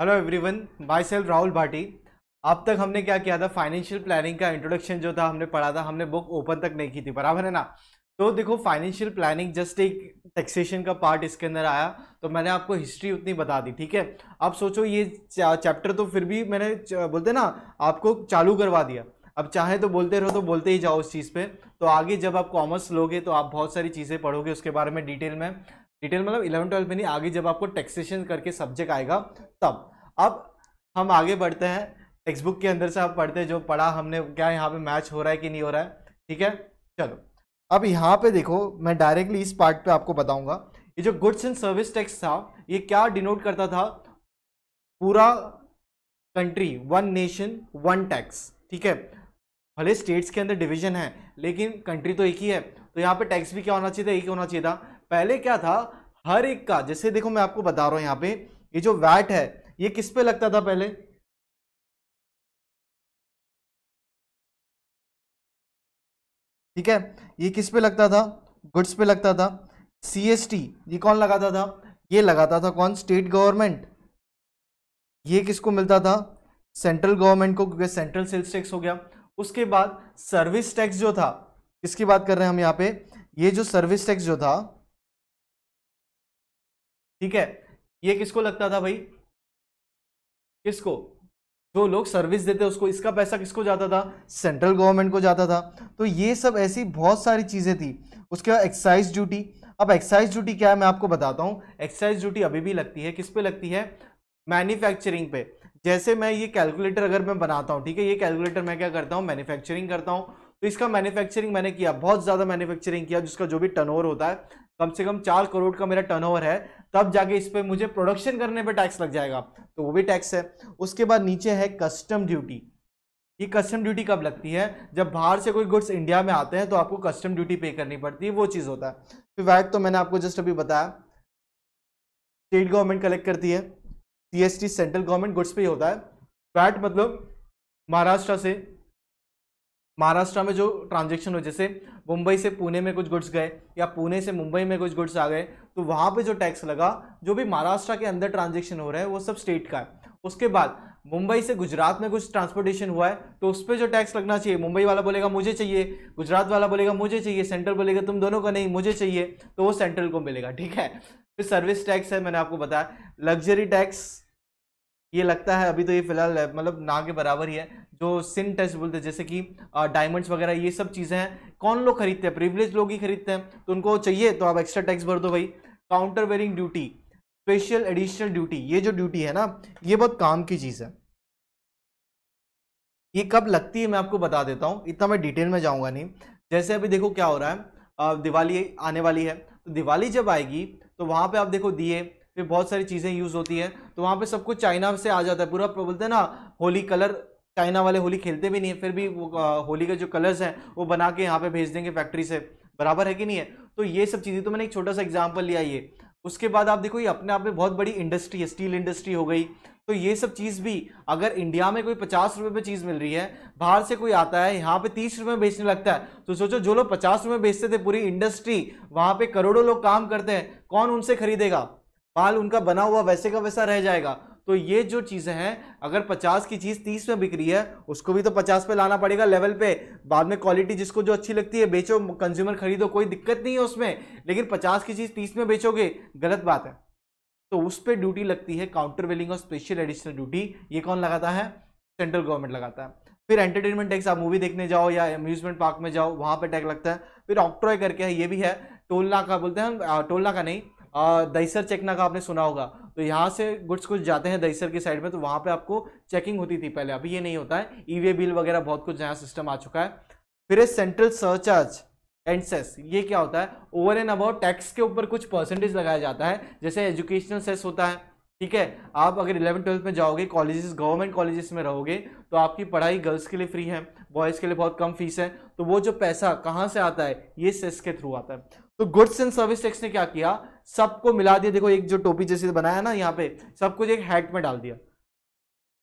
Hello everyone myself Rahul Bhati अब तक हमने क्या किया था फाइनेंशियल प्लानिंग का इंट्रोडक्शन जो था हमने पढ़ा था हमने बुक ओपन तक नहीं की थी बराबर है ना तो देखो फाइनेंशियल प्लानिंग जस्ट एक टैक्सेशन का पार्ट इसके अंदर आया तो मैंने आपको हिस्ट्री उतनी बता दी ठीक है अब सोचो ये चैप्टर तो फिर भी मैंने बोलते ना आपको चालू करवा दिया अब चाहे तो बोलते रहो तो बोलते ही जाओ उस चीज़ पे तो आगे जब आप कॉमर्स लोगे तो आप बहुत सारी चीज़ें पढ़ोगे उसके बारे में डिटेल में डिटेल मतलब इलेवन ट्वेल्थ में नहीं आगे जब आपको टैक्सेशन करके सब्जेक्ट आएगा तब अब हम आगे बढ़ते हैं टेक्स्ट बुक के अंदर से आप पढ़ते हैं जो पढ़ा हमने क्या यहाँ पे मैच हो रहा है कि नहीं हो रहा है ठीक है चलो अब यहाँ पे देखो मैं डायरेक्टली इस पार्ट पे आपको बताऊंगा ये जो गुड्स एंड सर्विस टैक्स था ये क्या डिनोट करता था पूरा country one nation one tax ठीक है भले स्टेट्स के अंदर डिविजन है लेकिन कंट्री तो एक ही है तो यहाँ पे टैक्स भी क्या होना चाहिए था एक होना चाहिए था पहले क्या था हर एक का जैसे देखो मैं आपको बता रहा हूं यहां पे ये जो वैट है ये किस पे लगता था पहले ठीक है ये किस पे लगता था गुड्स पे लगता था सीएसटी ये कौन लगाता था ये लगाता था कौन स्टेट गवर्नमेंट ये किसको मिलता था सेंट्रल गवर्नमेंट को क्योंकि सेंट्रल सेल्स टैक्स हो गया उसके बाद सर्विस टैक्स जो था किसकी बात कर रहे हैं हम यहाँ पे ये जो सर्विस टैक्स जो था ठीक है ये किसको लगता था भाई किसको जो लोग सर्विस देते उसको इसका पैसा किसको जाता था सेंट्रल गवर्नमेंट को जाता था तो ये सब ऐसी बहुत सारी चीज़ें थी उसके बाद एक्साइज ड्यूटी अब एक्साइज ड्यूटी क्या है मैं आपको बताता हूँ एक्साइज ड्यूटी अभी भी लगती है किस पे लगती है मैन्युफैक्चरिंग पे जैसे मैं ये कैलकुलेटर अगर मैं बनाता हूँ ठीक है ये कैलकुलेटर मैं क्या करता हूँ मैन्युफैक्चरिंग करता हूँ तो इसका मैन्युफैक्चरिंग मैंने किया बहुत ज़्यादा मैन्युफैक्चरिंग किया जिसका जो भी टर्नओवर होता है कम से कम चार करोड़ का मेरा टर्नओवर है तब जाके इस पर मुझे प्रोडक्शन करने पे टैक्स लग जाएगा तो वो भी टैक्स है उसके बाद नीचे है कस्टम ड्यूटी ये कस्टम ड्यूटी कब लगती है जब बाहर से कोई गुड्स इंडिया में आते हैं तो आपको कस्टम ड्यूटी पे करनी पड़ती है वो चीज़ होता है फिर तो वैट तो मैंने आपको जस्ट अभी बताया स्टेट गवर्नमेंट कलेक्ट करती है सी सेंट्रल गवर्नमेंट गुड्स पे ही होता है वैट मतलब महाराष्ट्र से महाराष्ट्र में जो ट्रांजेक्शन हो जैसे मुंबई से पुणे में कुछ गुड्स गए या पुणे से मुंबई में कुछ गुड्स आ गए तो वहाँ पे जो टैक्स लगा जो भी महाराष्ट्र के अंदर ट्रांजेक्शन हो रहा है वो सब स्टेट का है उसके बाद मुंबई से गुजरात में कुछ ट्रांसपोर्टेशन हुआ है तो उस पर जो टैक्स लगना चाहिए मुंबई वाला बोलेगा मुझे चाहिए गुजरात वाला बोलेगा मुझे चाहिए सेंट्रल बोलेगा तुम दोनों का नहीं मुझे चाहिए तो वो सेंट्रल को मिलेगा ठीक है फिर सर्विस टैक्स है मैंने आपको बताया लग्जरी टैक्स ये लगता है अभी तो ये फिलहाल मतलब ना के बराबर ही है जो सिन टेस्ट बोलते हैं जैसे कि डायमंड्स वगैरह ये सब चीज़ें हैं कौन लोग खरीदते हैं प्रिविलेज लोग ही खरीदते हैं तो उनको चाहिए तो आप एक्स्ट्रा टैक्स भर दो भाई countervailing duty special additional duty ये जो ड्यूटी है ना ये बहुत काम की चीज़ है ये कब लगती है मैं आपको बता देता हूँ इतना मैं डिटेल में जाऊँगा नहीं जैसे अभी देखो क्या हो रहा है दिवाली आने वाली है तो दिवाली जब आएगी तो वहाँ पे आप देखो दिए फिर बहुत सारी चीज़ें यूज़ होती हैं तो वहाँ पे सब कुछ चाइना से आ जाता है पूरा बोलते हैं ना होली कलर चाइना वाले होली खेलते भी नहीं है फिर भी वो होली के जो कलर्स हैं वो बना के यहाँ पे भेज देंगे फैक्ट्री से बराबर है कि नहीं है तो ये सब चीज़ें तो मैंने एक छोटा सा एग्जाम्पल लिया ये उसके बाद आप देखो ये अपने आप में बहुत बड़ी इंडस्ट्री है स्टील इंडस्ट्री हो गई तो ये सब चीज़ भी अगर इंडिया में कोई पचास रुपये में चीज़ मिल रही है बाहर से कोई आता है यहाँ पे तीस रुपये में बेचने लगता है तो सोचो जो लोग पचास रुपये में बेचते थे पूरी इंडस्ट्री वहाँ पे करोड़ों लोग काम करते हैं कौन उनसे खरीदेगा माल उनका बना हुआ वैसे का वैसा रह जाएगा तो ये जो चीज़ें हैं अगर पचास की चीज़ तीस में बिक रही है उसको भी तो पचास पे लाना पड़ेगा लेवल पे बाद में क्वालिटी जिसको जो अच्छी लगती है बेचो कंज्यूमर खरीदो कोई दिक्कत नहीं है उसमें लेकिन पचास की चीज़ तीस में बेचोगे गलत बात है तो उस पर ड्यूटी लगती है काउंटर वेलिंग और स्पेशल एडिशनल ड्यूटी ये कौन लगाता है सेंट्रल गवर्नमेंट लगाता है फिर एंटरटेनमेंट टैक्स आप मूवी देखने जाओ या अम्यूजमेंट पार्क में जाओ वहाँ पर टैक्स लगता है फिर ऑक्ट्रॉय करके है ये भी है टोलना का बोलते हैं टोलना का नहीं दहीसर चेकना का आपने सुना होगा तो यहाँ से गुड्स कुछ जाते हैं दहीसर की साइड में तो वहाँ पे आपको चेकिंग होती थी पहले अभी ये नहीं होता है ई वे बिल वगैरह बहुत कुछ नया सिस्टम आ चुका है फिर है सेंट्रल सरचार्ज एंडसेस ये क्या होता है ओवर एंड अबाउट टैक्स के ऊपर कुछ परसेंटेज लगाया जाता है जैसे एजुकेशनल सेस होता है ठीक है आप अगर इलेवन ट्वेल्थ में जाओगे कॉलेजेस गवर्नमेंट कॉलेजेस में रहोगे तो आपकी पढ़ाई गर्ल्स के लिए फ्री है बॉयज़ के लिए बहुत कम फीस है तो वो जो पैसा कहाँ से आता है ये सेस के थ्रू आता है तो गुड्स एंड सर्विस टैक्स ने क्या किया सबको मिला दिया देखो एक जो टोपी जैसे बनाया ना यहाँ पे सब कुछ एक हैट में डाल दिया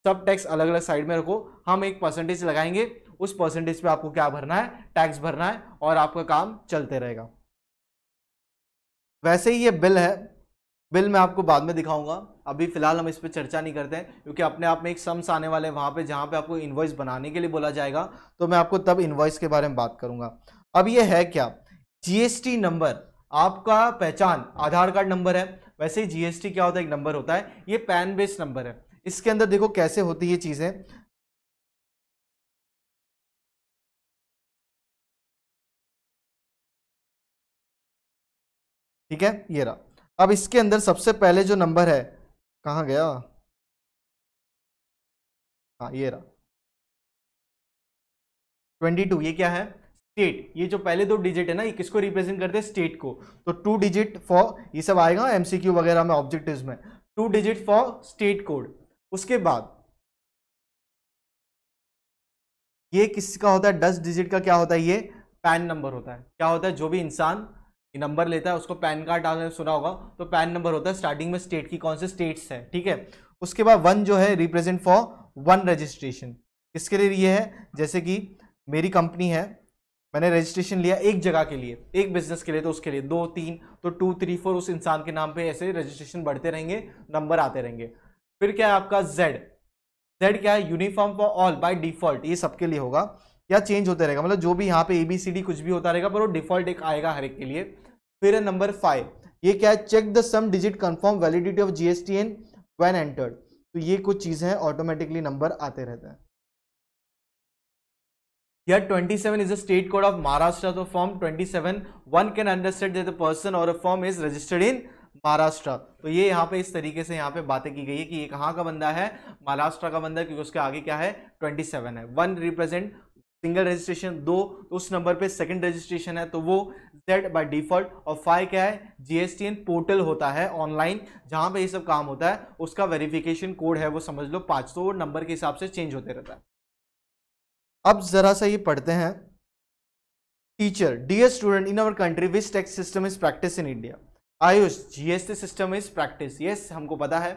सब टैक्स अलग अलग साइड में रखो हम एक परसेंटेज लगाएंगे उस परसेंटेज पे आपको क्या भरना है टैक्स भरना है और आपका काम चलते रहेगा वैसे ही ये बिल है बिल मैं आपको बाद में दिखाऊंगा अभी फिलहाल हम इस पर चर्चा नहीं करते हैं क्योंकि अपने आप में एक सम्स आने वाले हैं वहाँ पे जहाँ पे आपको इन्वॉइस बनाने के लिए बोला जाएगा तो मैं आपको तब इन्वॉइस के बारे में बात करूँगा अब ये है क्या जीएसटी नंबर आपका पहचान आधार कार्ड नंबर है वैसे ही जीएसटी क्या होता है एक नंबर होता है ये पैन बेस्ड नंबर है इसके अंदर देखो कैसे होती है चीज़ें ठीक है ये रहा अब इसके अंदर सबसे पहले जो नंबर है कहाँ गया हाँ ये रहा ट्वेंटी टू ये क्या है स्टेट ये जो पहले दो डिजिट है ना ये किसको रिप्रेजेंट करते हैं स्टेट को तो टू डिजिट फॉर ये सब आएगा एमसीक्यू वगैरह में ऑब्जेक्टिव में two digit for state code उसके बाद ये किसका होता है दस डिजिट का क्या होता है ये पैन नंबर होता है क्या होता है जो भी इंसान नंबर लेता है उसको पैन कार्ड आपने सुना होगा तो पैन नंबर होता है स्टार्टिंग में स्टेट की कौन से स्टेट्स है ठीक है उसके बाद वन जो है रिप्रेजेंट फॉर वन रजिस्ट्रेशन इसके लिए ये है जैसे कि मेरी कंपनी है मैंने रजिस्ट्रेशन लिया एक जगह के लिए एक बिजनेस के लिए तो उसके लिए दो तीन तो टू थ्री फोर उस इंसान के नाम पे ऐसे रजिस्ट्रेशन बढ़ते रहेंगे नंबर आते रहेंगे फिर क्या है आपका जेड जेड क्या है uniform for all by default ये सबके लिए होगा या चेंज होता रहेगा मतलब जो भी यहाँ पे ए बी सी डी कुछ भी होता रहेगा पर वो डिफॉल्ट एक आएगा हर एक के लिए फिर है नंबर फाइव ये क्या है check the sum digit confirm validity of G S T N when entered तो ये कुछ चीज़ें हैं ऑटोमेटिकली नंबर आते रहते हैं Here 27 is a state code of Maharashtra. So from 27 one can understand that the person or a firm is registered in Maharashtra तो ये यहाँ पे इस तरीके से यहाँ पे बातें की गई है कि ये कहाँ का बंदा है महाराष्ट्र का बंदा क्योंकि उसके आगे क्या है 27 है वन रिप्रेजेंट सिंगल रजिस्ट्रेशन दो तो उस नंबर पे सेकंड रजिस्ट्रेशन है तो वो जेड बाय डिफॉल्ट और फाइव क्या है जीएसटीएन पोर्टल होता है ऑनलाइन जहाँ पे ये सब काम होता है उसका वेरिफिकेशन कोड है वो समझ लो पाँच तो वो नंबर के हिसाब से चेंज होते रहता है अब ज़रा सा ये पढ़ते हैं teacher dear student in our country which tax system is practice in India Ayush GST system is practice yes हमको पता है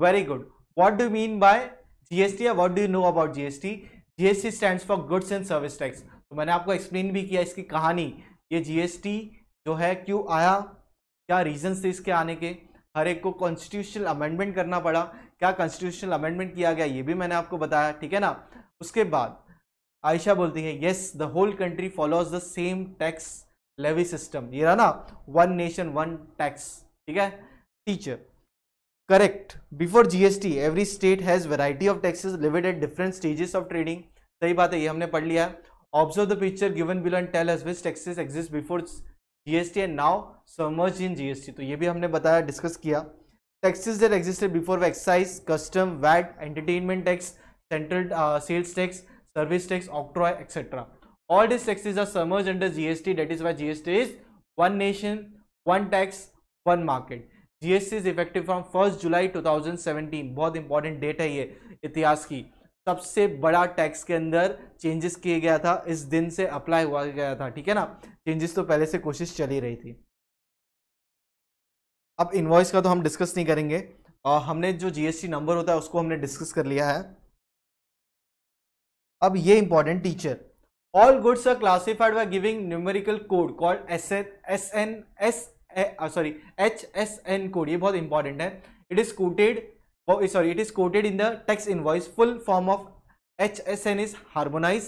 very good what do mean by GST या what do you know about GST GST stand for goods and service tax तो मैंने आपको explain भी किया इसकी कहानी ये जीएसटी जो है क्यों आया क्या रीजन थे इसके आने के हर एक को कॉन्स्टिट्यूशनल अमेंडमेंट करना पड़ा क्या कॉन्स्टिट्यूशनल अमेंडमेंट किया गया ये भी मैंने आपको बताया ठीक है ना उसके बाद आयशा बोलती है yes the whole country follows the same tax levy system ये रहा ना वन नेशन वन टैक्स ठीक है teacher correct before GST every state has variety of taxes levied at different stages of trading सही बात है ये हमने पढ़ लिया observe the picture given below and tell us which taxes exist before GST and now submerge in GST तो ये भी हमने बताया डिस्कस किया taxes that existed before excise custom VAT entertainment tax central sales tax service tax, octroi, etc. All these taxes are submerged under GST. That is why GST is one nation, one tax, one market. GST is effective from first July 2017 बहुत important date है ये इतिहास की सबसे बड़ा tax के अंदर changes किया गया था इस दिन से अप्लाई हुआ गया था ठीक है ना चेंजेस तो पहले से कोशिश चली रही थी अब इन्वॉइस का तो हम डिस्कस नहीं करेंगे आ, हमने जो जीएसटी नंबर होता है उसको हमने डिस्कस कर लिया है अब ये important teacher all goods are classified by giving numerical code called S N S N S sorry H S N code ये बहुत इंपॉर्टेंट है it is quoted sorry it is quoted in the tax invoice full form of H S N is harmonize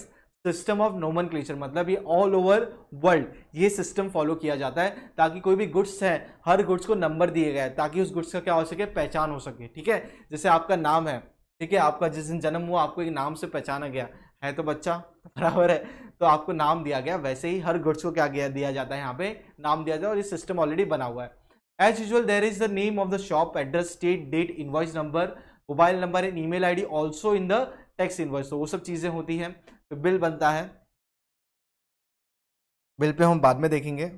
system of nomen मतलब ये all over world ये system follow किया जाता है ताकि कोई भी गुड्स है हर गुड्स को नंबर दिए गए ताकि उस गुड्स का क्या हो सके पहचान हो सके ठीक है जैसे आपका नाम है ठीक है आपका जिस दिन जन्म हुआ आपको एक नाम से पहचाना गया है तो बच्चा बराबर है तो आपको नाम दिया गया वैसे ही हर गुड्स को क्या गया दिया जाता है यहाँ पे नाम दिया जाता है और ये सिस्टम ऑलरेडी बना हुआ है as usual there is the name of the shop address state date invoice number mobile number and I D also in the tax invoice तो वो सब चीज़ें होती हैं तो बिल बनता है बिल पे हम बाद में देखेंगे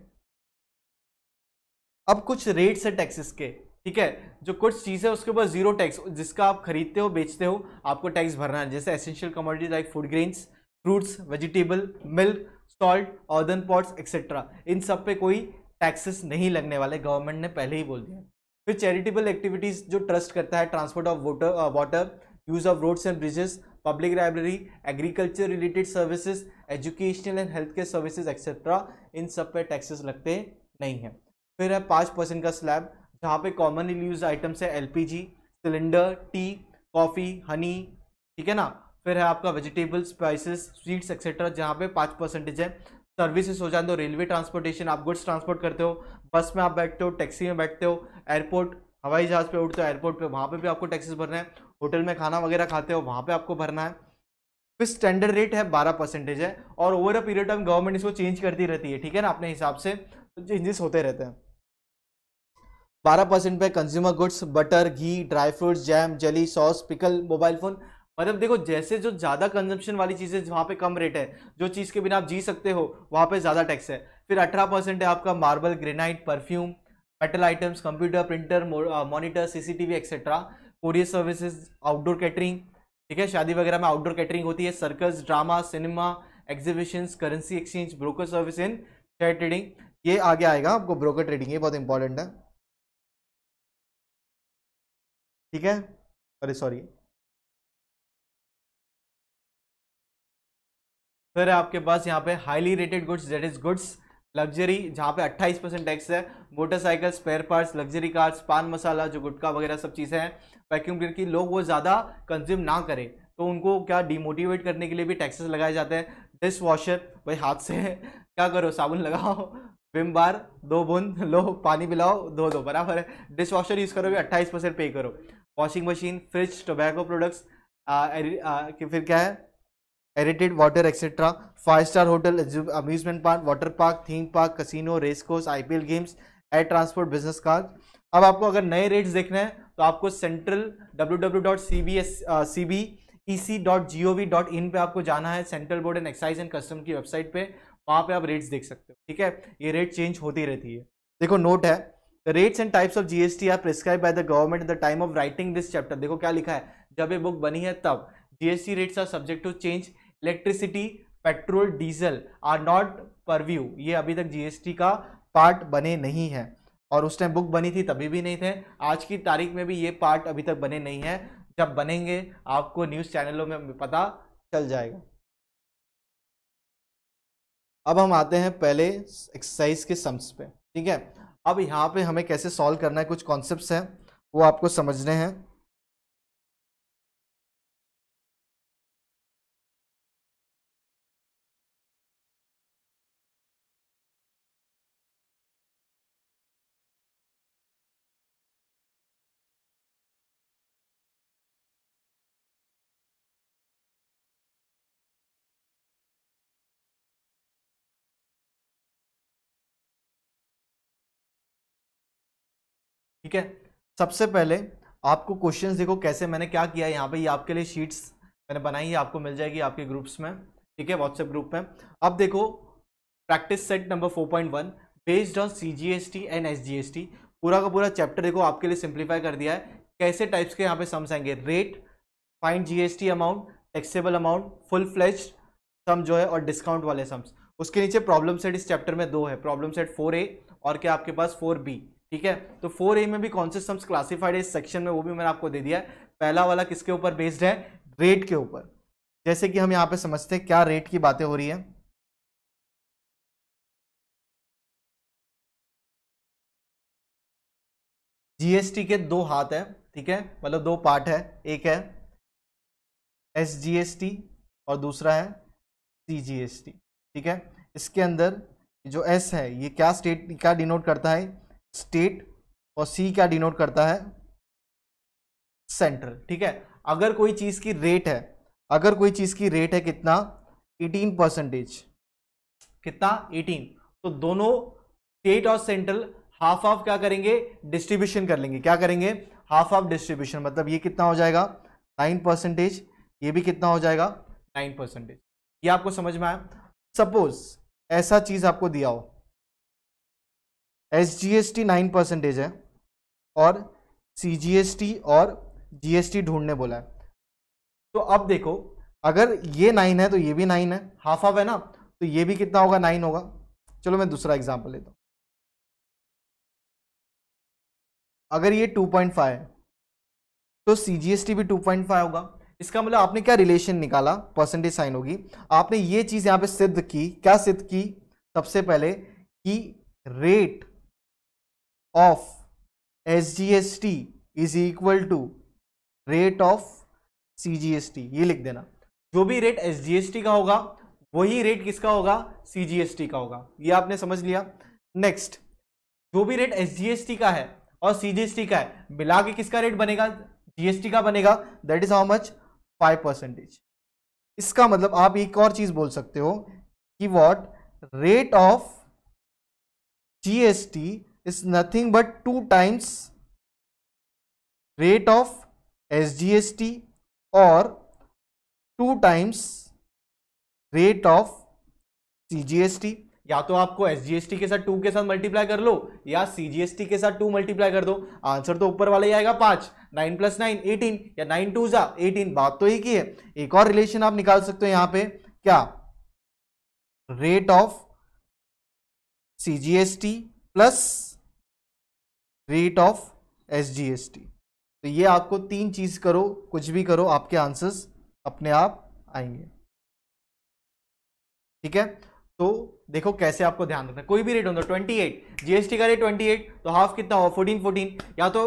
अब कुछ रेट्स है टैक्सेस के ठीक है जो कुछ चीज़ है उसके ऊपर जीरो टैक्स जिसका आप खरीदते हो बेचते हो आपको टैक्स भरना है जैसे essential commodity like food grains fruits vegetable milk salt earthen pots etcetera इन सब पे कोई टैक्सेस नहीं लगने वाले गवर्नमेंट ने पहले ही बोल दिया फिर चैरिटेबल एक्टिविटीज़ जो ट्रस्ट करता है transport of water water use of roads and bridges public library agriculture related services educational and health care services etcetera इन सब पे टैक्सेस लगते नहीं हैं फिर है पाँच परसेंट का स्लैब जहाँ पे कॉमनली यूज आइटम्स है LPG cylinder tea coffee honey ठीक है ना फिर है आपका वेजिटेबल्स स्पाइसेस स्वीट्स एक्सेट्रा जहाँ पे पाँच परसेंटेज है सर्विसेज हो जाते हो रेलवे ट्रांसपोर्टेशन आप गुड्स ट्रांसपोर्ट करते हो बस में आप बैठते हो टैक्सी में बैठते हो एयरपोर्ट हवाई जहाज़ पर उठते हो एयरपोर्ट पर वहाँ पर भी आपको टैक्सेस भरना है होटल में खाना वगैरह खाते हो वहाँ पर आपको भरना है फिर स्टैंडर्ड रेट है बारह परसेंटेज है और over a period time government इसको चेंज करती रहती है ठीक है ना अपने हिसाब से चेंजेस तो होते रहते हैं 12 परसेंट पे कंज्यूमर गुड्स बटर घी dry fruits jam jelly sauce pickle mobile phone मतलब देखो जैसे जो ज़्यादा कंजम्पशन वाली चीज़ें वहाँ पे कम रेट है जो चीज़ के बिना आप जी सकते हो वहाँ पे ज़्यादा टैक्स है फिर 18 परसेंट है आपका marble granite perfume metal items computer printer monitor CCTV etcetera courier services outdoor catering ठीक है शादी वगैरह में आउटडोर कैटरिंग होती है circus drama cinema exhibition currency exchange broker service in share trading ये आगे आएगा आपको ब्रोकर ट्रेडिंग ये बहुत इंपॉर्टेंट है ठीक है अरे सॉरी फिर आपके पास यहाँ पे highly rated goods that is goods luxury जहाँ पे 28 परसेंट टैक्स है motorcycle spare parts luxury cars pan masala जो गुटका वगैरह सब चीज़ें हैं वैक्यूम क्लीनर की लोग वो ज़्यादा कंज्यूम ना करें तो उनको क्या डिमोटिवेट करने के लिए भी टैक्सेस लगाए जाते हैं डिश वॉशर भाई हाथ से क्या करो साबुन लगाओ विम बार दो बूंद लो पानी पिलाओ दो दो बराबर है डिश वॉशर यूज़ करो अट्ठाईस परसेंट पे करो washing machine fridge tobacco products फिर क्या है aerated water etcetera five star hotel amusement park water park theme park casino race course L games air transport business card अब आपको अगर नए रेट्स देखने हैं तो आपको central W W dot C B S C B E C dot G O V dot in पर आपको जाना है central board and excise and custom की वेबसाइट पे वहाँ पे आप रेट्स देख सकते हो ठीक है ये रेट चेंज होती रहती है देखो नोट है rates and types of GST are prescribe by the government at the time of writing this chapter देखो क्या लिखा है जब ये बुक बनी है तब GST rates are subject to change electricity petrol diesel are not purview ये अभी तक जीएसटी का पार्ट बने नहीं है और उस टाइम बुक बनी थी तभी भी नहीं थे आज की तारीख में भी ये पार्ट अभी तक बने नहीं है जब बनेंगे आपको न्यूज़ चैनलों में पता चल जाएगा अब हम आते हैं पहले एक्सरसाइज के सम्स पे ठीक है अब यहाँ पे हमें कैसे सॉल्व करना है कुछ कॉन्सेप्ट हैं वो आपको समझने हैं ठीक है सबसे पहले आपको क्वेश्चंस देखो कैसे मैंने क्या किया है यहाँ पे ये आपके लिए शीट्स मैंने बनाई है आपको मिल जाएगी आपके ग्रुप्स में ठीक है व्हाट्सएप ग्रुप में अब देखो practice set number four point one based on C G S T and S G S T पूरा का पूरा चैप्टर देखो आपके लिए सिंप्लीफाई कर दिया है कैसे टाइप्स के यहाँ पे सम्स आएंगे rate find G S T amount taxable amount full flash sum जो है और डिस्काउंट वाले सम्स उसके नीचे प्रॉब्लम सेट इस चैप्टर में दो है प्रॉब्लम सेट फोर ए और क्या आपके पास फोर बी ठीक है तो फोर ए में भी कौन से सम्स क्लासिफाइड है इस सेक्शन में वो भी मैंने आपको दे दिया है पहला वाला किसके ऊपर बेस्ड है रेट के ऊपर जैसे कि हम यहाँ पे समझते हैं क्या रेट की बातें हो रही है जीएसटी के दो हाथ है ठीक है मतलब दो पार्ट है एक है एस जी एस टी और दूसरा है सी जी एस टी ठीक है इसके अंदर जो एस है ये क्या स्टेट क्या डिनोट करता है स्टेट और सी क्या डिनोट करता है सेंट्रल ठीक है अगर कोई चीज़ की रेट है अगर कोई चीज़ की रेट है कितना 18 परसेंटेज कितना 18 तो दोनों स्टेट और सेंट्रल हाफ ऑफ क्या करेंगे डिस्ट्रीब्यूशन कर लेंगे क्या करेंगे हाफ ऑफ डिस्ट्रीब्यूशन मतलब ये कितना हो जाएगा नाइन परसेंटेज ये भी कितना हो जाएगा नाइन परसेंटेज ये आपको समझ में आया सपोज ऐसा चीज़ आपको दिया हो S G S T nine percentage है और सी जी एस टी और जी एस टी ढूंढने बोला है तो अब देखो अगर ये नाइन है तो ये भी नाइन है हाफ हाफ है ना तो ये भी कितना होगा नाइन होगा चलो मैं दूसरा एग्जाम्पल लेता हूँ अगर ये टू पॉइंट फाइव है तो सी जी एस टी भी टू पॉइंट फाइव होगा इसका मतलब आपने क्या रिलेशन निकाला परसेंटेज साइन होगी आपने ये चीज़ यहाँ पे सिद्ध की क्या सिद्ध की सबसे पहले कि rate of SGST is equal to rate of CGST ये लिख देना जो भी रेट SGST का होगा वही रेट किसका होगा CGST का होगा ये आपने समझ लिया नेक्स्ट जो भी रेट SGST का है और CGST का है मिला के किसका रेट बनेगा जीएसटी का बनेगा that is how much five percentage इसका मतलब आप एक और चीज बोल सकते हो कि what rate of GST is nothing but S times rate of SGST or of times rate of CGST या तो आपको एस के साथ टू के साथ मल्टीप्लाई कर लो या सी के साथ टू मल्टीप्लाई कर दो आंसर तो ऊपर वाला ही आएगा पांच नाइन प्लस नाइन एटीन या नाइन टू जा एटीन बात तो एक ही है एक और रिलेशन आप निकाल सकते हो यहां पे क्या rate of C plus rate of S G S T तो ये आपको तीन चीज़ करो कुछ भी करो आपके आंसर्स अपने आप आएंगे ठीक है तो देखो कैसे आपको ध्यान रखना कोई भी रेट होता ट्वेंटी एट जीएसटी का रेट ट्वेंटी एट तो हाफ कितना हो फोर्टीन फोर्टीन या तो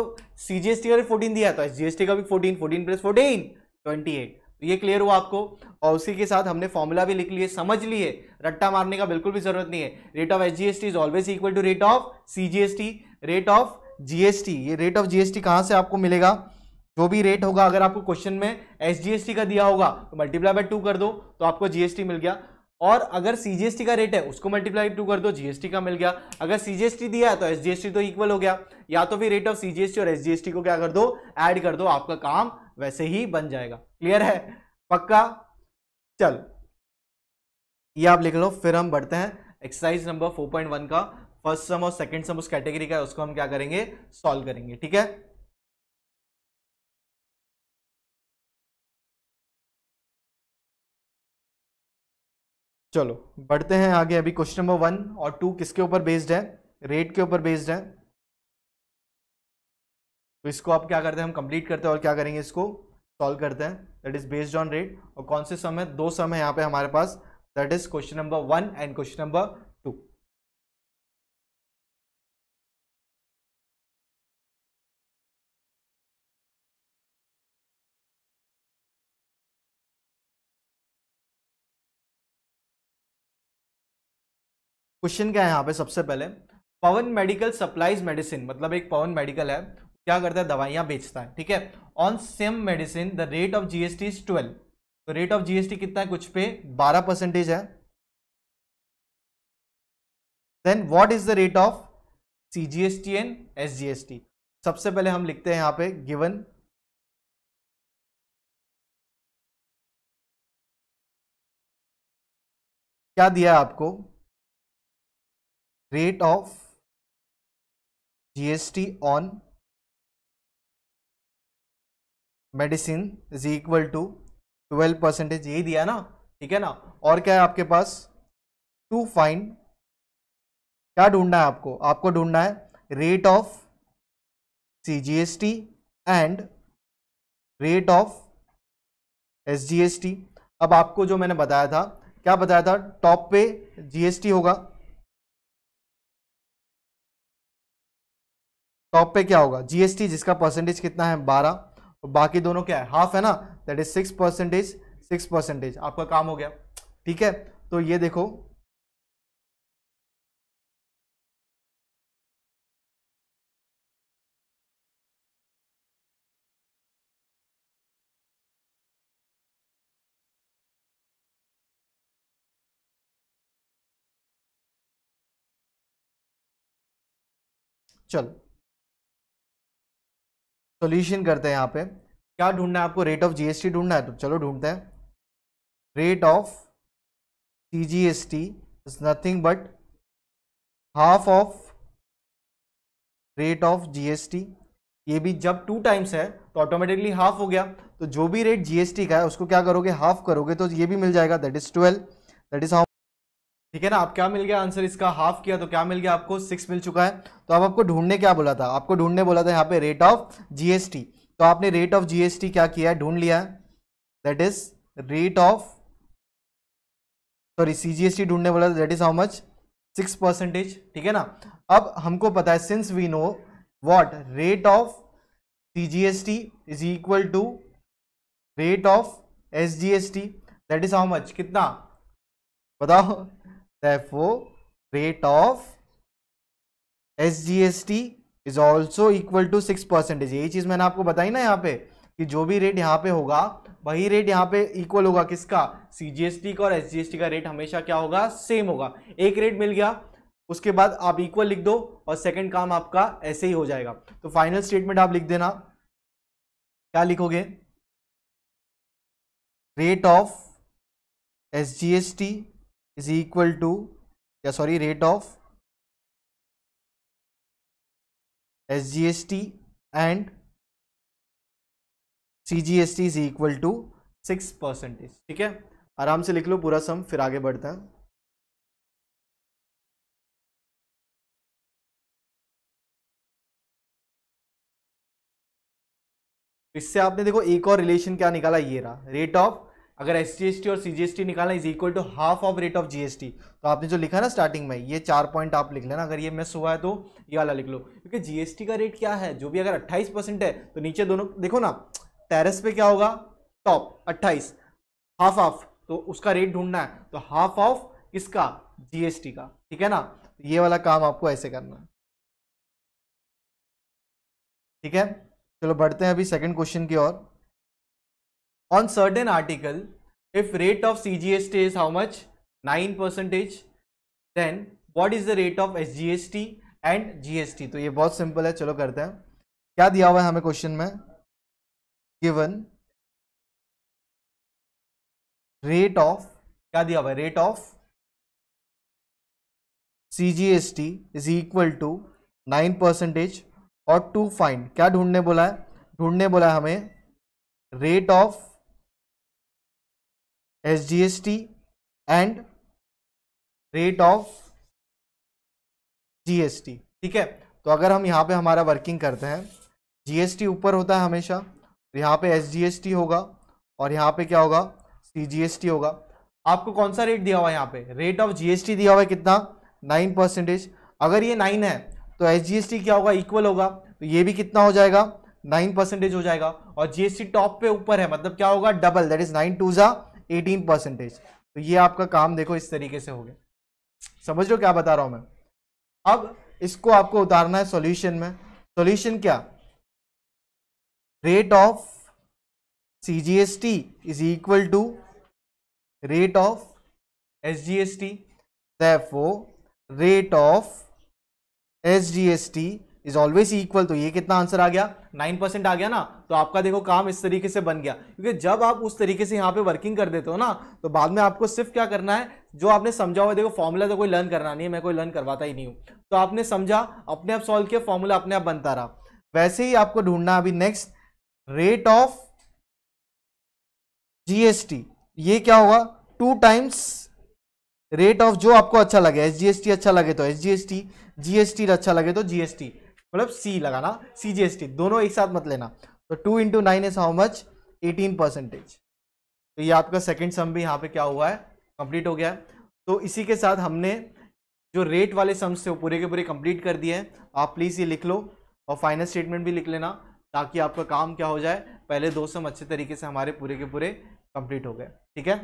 सीजीएसटी का रेट फोर्टीन दिया तो जीएसटी का भी fourteen fourteen plus fourteen twenty eight तो ये क्लियर हुआ आपको और उसी के साथ हमने फॉर्मूला भी लिख लिए समझ लिए रट्टा मारने का बिल्कुल भी जरूरत नहीं है rate of S G S T is always equal to rate of C G S T rate of GST ये रेट ऑफ जीएसटी कहाँ से आपको मिलेगा जो भी रेट होगा अगर आपको क्वेश्चन में एसजीएसटी का दिया होगा तो मल्टीप्लाई बाय टू कर दो तो आपको जीएसटी मिल गया और अगर सीजीएसटी का रेट है उसको मल्टीप्लाई टू कर दो जीएसटी का मिल गया अगर सीजीएसटी दिया है तो एसजीएसटी तो इक्वल हो गया या तो फिर रेट ऑफ सीजीएसटी और एसजीएसटी को क्या कर दो ऐड कर दो आपका काम वैसे ही बन जाएगा क्लियर है पक्का चल ये आप लिख लो फिर हम बढ़ते हैं एक्सरसाइज नंबर वन का फर्स्ट सम और सेकंड सम उस कैटेगरी का है उसको हम क्या करेंगे सॉल्व करेंगे ठीक है चलो बढ़ते हैं आगे अभी क्वेश्चन नंबर वन और टू किसके ऊपर बेस्ड है रेट के ऊपर बेस्ड है तो इसको आप क्या करते हैं हम कंप्लीट करते हैं और क्या करेंगे इसको सॉल्व करते हैं that is based on rate और कौन से सम है दो सम है यहाँ पे हमारे पास that is question number one and question number question क्या है यहाँ पे सबसे पहले पवन मेडिकल सप्लाईज मेडिसिन मतलब एक पवन मेडिकल है क्या करता है दवाइयाँ बेचता है ठीक है on same medicine the rate of GST is twelve तो रेट ऑफ जीएसटी कितना है कुछ पे बारह परसेंटेज है then what is the rate of C G S T and S G S T सबसे पहले हम लिखते हैं यहाँ पे गिवन क्या दिया है आपको rate of GST on medicine is equal to twelve percentage यही दिया ना ठीक है ना और क्या है आपके पास टू फाइन क्या ढूंढना है आपको आपको ढूंढना है rate of C G S T and rate of S G S T अब आपको जो मैंने बताया था क्या बताया था टॉप पे जी एस टी होगा टॉप पे क्या होगा जीएसटी जिसका परसेंटेज कितना है बारह तो बाकी दोनों क्या है हाफ है ना that is six percentage six percentage आपका काम हो गया ठीक है तो ये देखो चलो सोल्यूशन करते हैं यहाँ पे क्या ढूंढना है आपको रेट ऑफ जीएसटी ढूंढना है तो चलो ढूंढते हैं rate of C G S T is nothing but half of rate of GST ये भी जब टू टाइम्स है तो ऑटोमेटिकली हाफ हो गया तो जो भी रेट जीएसटी का है उसको क्या करोगे हाफ करोगे तो ये भी मिल जाएगा that is twelve that is how ठीक है ना आप क्या मिल गया आंसर इसका हाफ किया तो क्या मिल गया आपको सिक्स मिल चुका है तो अब आपको ढूंढने क्या बोला था आपको ढूंढने बोला था यहाँ पे रेट ऑफ जीएसटी तो आपने रेट ऑफ जीएसटी क्या किया है ढूंढ लिया that is rate of sorry C G S T ढूंढने बोला था that is how much six percentage ठीक है ना अब हमको पता है since we know what rate of C G S T is equal to rate of S G S T that is how much कितना बताओ Therefore, rate of SGST is also equal to six percentage यही चीज़ मैंने आपको बताई ना yahan pe ki जो भी रेट yahan pe होगा वही रेट yahan pe इक्वल होगा किसका cgst का और sgst का रेट हमेशा क्या होगा सेम होगा एक रेट मिल गया उसके बाद आप इक्वल लिख दो और सेकंड काम आपका ऐसे ही हो जाएगा तो फाइनल स्टेटमेंट आप लिख देना क्या लिखोगे rate of S G S T equal to sorry rate of S G S T and C G S T is equal to six percentage ठीक है आराम से लिख लो पूरा सम फिर आगे बढ़ता है इससे आपने देखो एक और रिलेशन क्या निकाला ये रहा रेट ऑफ अगर एस और सी जी निकालना is equal to half of rate of GST तो आपने जो लिखा ना स्टार्टिंग में ये चार पॉइंट आप लिख लेना अगर ये मिस हुआ है तो ये वाला लिख लो क्योंकि जीएसटी का रेट क्या है जो भी अगर अट्ठाईस परसेंट है तो नीचे दोनों देखो ना टेरेस पे क्या होगा टॉप अट्ठाईस हाफ ऑफ तो उसका रेट ढूंढना है तो हाफ ऑफ किसका जीएसटी का ठीक है ना तो ये वाला काम आपको ऐसे करना है ठीक है चलो बढ़ते हैं अभी सेकेंड क्वेश्चन की ओर on article if rate of C G S T is how much nine percentage then what is the rate of S G S T and G S T तो ये बहुत सिंपल है चलो करते हैं क्या दिया हुआ है हमें क्वेश्चन में गिवन रेट ऑफ क्या दिया हुआ है rate of C G S T is equal to nine percentage और टू फाइंड क्या ढूंढने बोला है ढूंढने बोला है हमें rate of S T and rate of GST ठीक है तो अगर हम यहाँ पे हमारा वर्किंग करते हैं जीएसटी ऊपर होता है हमेशा तो यहाँ पे एसजीएसटी होगा और यहाँ पे क्या होगा सीजीएसटी होगा आपको कौन सा रेट दिया हुआ है यहाँ पे रेट ऑफ जीएसटी दिया हुआ है कितना नाइन परसेंटेज अगर ये नाइन है तो एसजीएसटी क्या होगा इक्वल होगा तो ये भी कितना हो जाएगा नाइन परसेंटेज हो जाएगा और जीएसटी टॉप पे ऊपर है मतलब क्या होगा double that is nine two जा एटीन परसेंटेज तो ये आपका काम देखो इस तरीके से हो गया समझ लो क्या बता रहा हूँ मैं अब इसको आपको उतारना है सॉल्यूशन में सॉल्यूशन क्या rate of C G S T is equal to rate of S G S T S G S T is always equal तो ये कितना आंसर आ गया नाइन परसेंट आ गया ना तो आपका देखो काम इस तरीके से बन गया क्योंकि जब आप उस तरीके से यहाँ पे वर्किंग कर देते हो ना तो बाद में आपको सिर्फ क्या करना है जो आपने समझा हुआ देखो फॉर्मूला तो कोई लर्न करना नहीं है मैं कोई लर्न करवाता ही नहीं हूँ तो आपने समझा अपने आप सॉल्व किया फॉर्मूला अपने आप बनता रहा वैसे ही आपको ढूंढना अभी नेक्स्ट रेट ऑफ जीएसटी ये क्या होगा टू टाइम्स रेट ऑफ जो आपको अच्छा लगे एस अच्छा लगे तो एस जी अच्छा लगे तो जीएसटी मतलब सी लगाना सी जी एस टी दोनों एक साथ मत लेना तो two into nine is how much eighteen percentage तो ये आपका सेकेंड सम भी यहाँ पे क्या हुआ है कंप्लीट हो गया है तो इसी के साथ हमने जो रेट वाले सम्स थे वो पूरे के पूरे कंप्लीट कर दिए हैं आप प्लीज़ ये लिख लो और फाइनल स्टेटमेंट भी लिख लेना ताकि आपका काम क्या हो जाए पहले दो सम अच्छे तरीके से हमारे पूरे के पूरे कंप्लीट हो गए ठीक है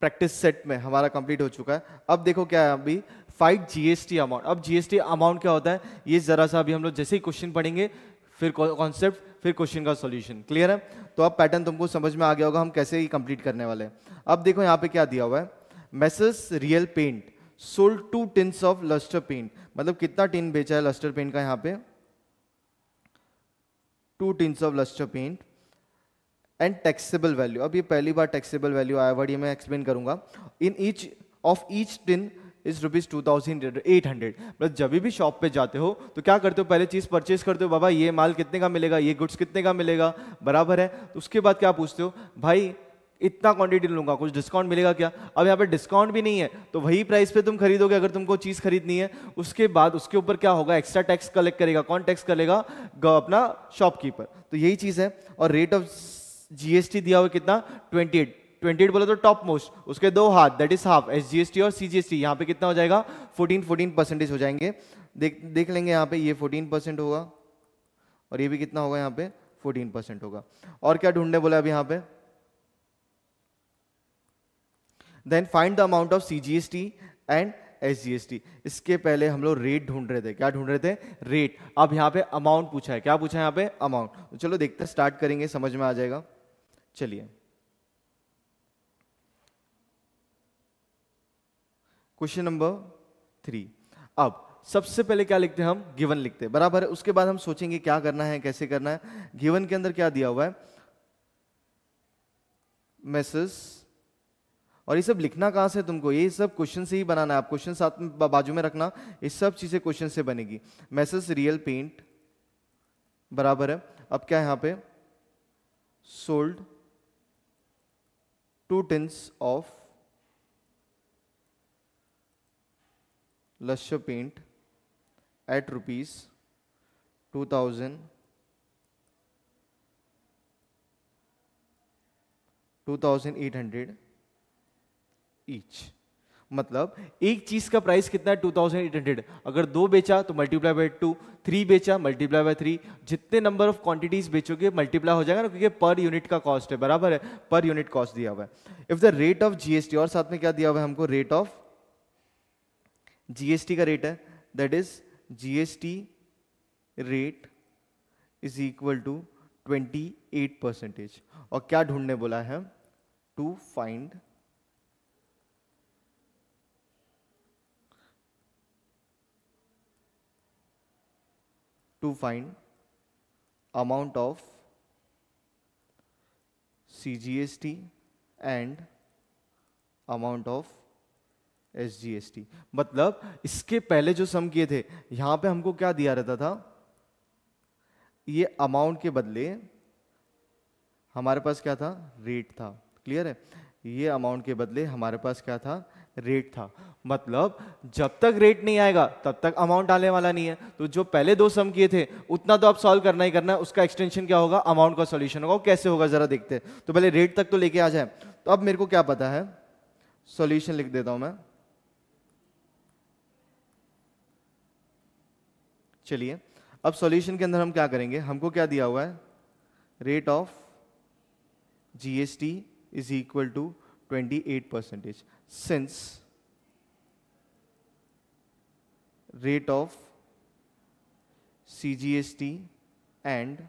प्रैक्टिस सेट में हमारा कंप्लीट हो चुका है अब देखो क्या है अभी फाइव जीएसटी अमाउंट अब जीएसटी अमाउंट क्या होता है ये जरा सा अभी हम लोग जैसे ही क्वेश्चन पढ़ेंगे फिर कॉन्सेप्ट फिर क्वेश्चन का सॉल्यूशन क्लियर है तो अब पैटर्न तुमको समझ में आ गया होगा हम कैसे ही कंप्लीट करने वाले हैं अब देखो यहाँ पे क्या दिया हुआ है Messrs real paint sold two tins of lustre paint मतलब कितना टिन बेचा है लस्टर पेंट का यहाँ पे two tins of lustre paint and taxable value अब ये पहली बार टैक्सेबल वैल्यू आया वर्ड ये मैं एक्सप्लेन करूंगा in each of each tin is rupees two thousand eight hundred बस जब भी शॉप पे जाते हो तो क्या करते हो पहले चीज़ परचेज करते हो बाबा ये माल कितने का मिलेगा ये गुड्स कितने का मिलेगा बराबर है तो उसके बाद क्या पूछते हो भाई इतना क्वांटिटी लूंगा कुछ डिस्काउंट मिलेगा क्या अब यहाँ पे डिस्काउंट भी नहीं है तो वही प्राइस पे तुम खरीदोगे अगर तुमको चीज़ खरीदनी है उसके बाद उसके ऊपर क्या होगा एक्स्ट्रा टैक्स कलेक्ट करेगा कौन टैक्स करेगा अपना शॉपकीपर तो यही चीज़ है और रेट ऑफ जीएसटी दिया हुआ कितना ट्वेंटी ट्वेंटी एट बोला तो टॉप मोस्ट उसके दो हाथ that is half S G और सी जी यहाँ पे कितना हो जाएगा फोर्टीन फोर्टीन परसेंटेज हो जाएंगे देख देख लेंगे यहाँ पे ये फोर्टीन परसेंट होगा और ये भी कितना होगा यहाँ पे फोर्टीन परसेंट होगा और क्या ढूंढने बोला अब यहाँ पे then find the amount of C G S T and S इसके पहले हम लोग रेट ढूंढ रहे थे क्या ढूंढ रहे थे रेट अब यहाँ पे अमाउंट पूछा है क्या पूछा है यहाँ पे अमाउंट तो चलो देखते स्टार्ट करेंगे समझ में आ जाएगा चलिए क्वेश्चन नंबर थ्री अब सबसे पहले क्या लिखते हैं हम गिवन लिखते हैं बराबर है उसके बाद हम सोचेंगे क्या करना है कैसे करना है गिवन के अंदर क्या दिया हुआ है मैसेज और ये सब लिखना कहां से तुमको ये सब क्वेश्चन से ही बनाना है आप क्वेश्चन साथ में बाजू में रखना ये सब चीजें क्वेश्चन से बनेगी मैसेज रियल पेंट बराबर है अब क्या यहां पे sold two tins of paint at rupees two thousand two thousand eight hundred each मतलब एक चीज का प्राइस कितना है टू थाउजेंड एट हंड्रेड अगर दो बेचा तो मल्टीप्लाई बाय टू थ्री बेचा मल्टीप्लाई बाय थ्री जितने नंबर ऑफ क्वांटिटीज बेचोगे मल्टीप्लाई हो जाएगा ना क्योंकि पर यूनिट का कॉस्ट है बराबर है पर यूनिट कॉस्ट दिया हुआ है if the rate of GST और साथ में क्या दिया हुआ है हमको रेट ऑफ जीएसटी का रेट है that is GST rate is equal to 28 percentage और क्या ढूंढने बोला है to find to find amount of C G S T and amount of S G S T मतलब इसके पहले जो सम किए थे यहां पे हमको क्या दिया रहता था ये अमाउंट के बदले हमारे पास क्या था रेट था क्लियर है ये अमाउंट के बदले हमारे पास क्या था रेट था मतलब जब तक रेट नहीं आएगा तब तक अमाउंट आने वाला नहीं है तो जो पहले दो सम किए थे उतना तो आप सॉल्व करना ही करना है उसका एक्सटेंशन क्या होगा अमाउंट का सॉल्यूशन होगा कैसे होगा जरा देखते हैं तो पहले रेट तक तो लेके आ जाए तो अब मेरे को क्या पता है सॉल्यूशन लिख देता हूं मैं चलिए अब सॉल्यूशन के अंदर हम क्या करेंगे हमको क्या दिया हुआ है rate of GST is equal to twenty eight percentage since rate of CGST and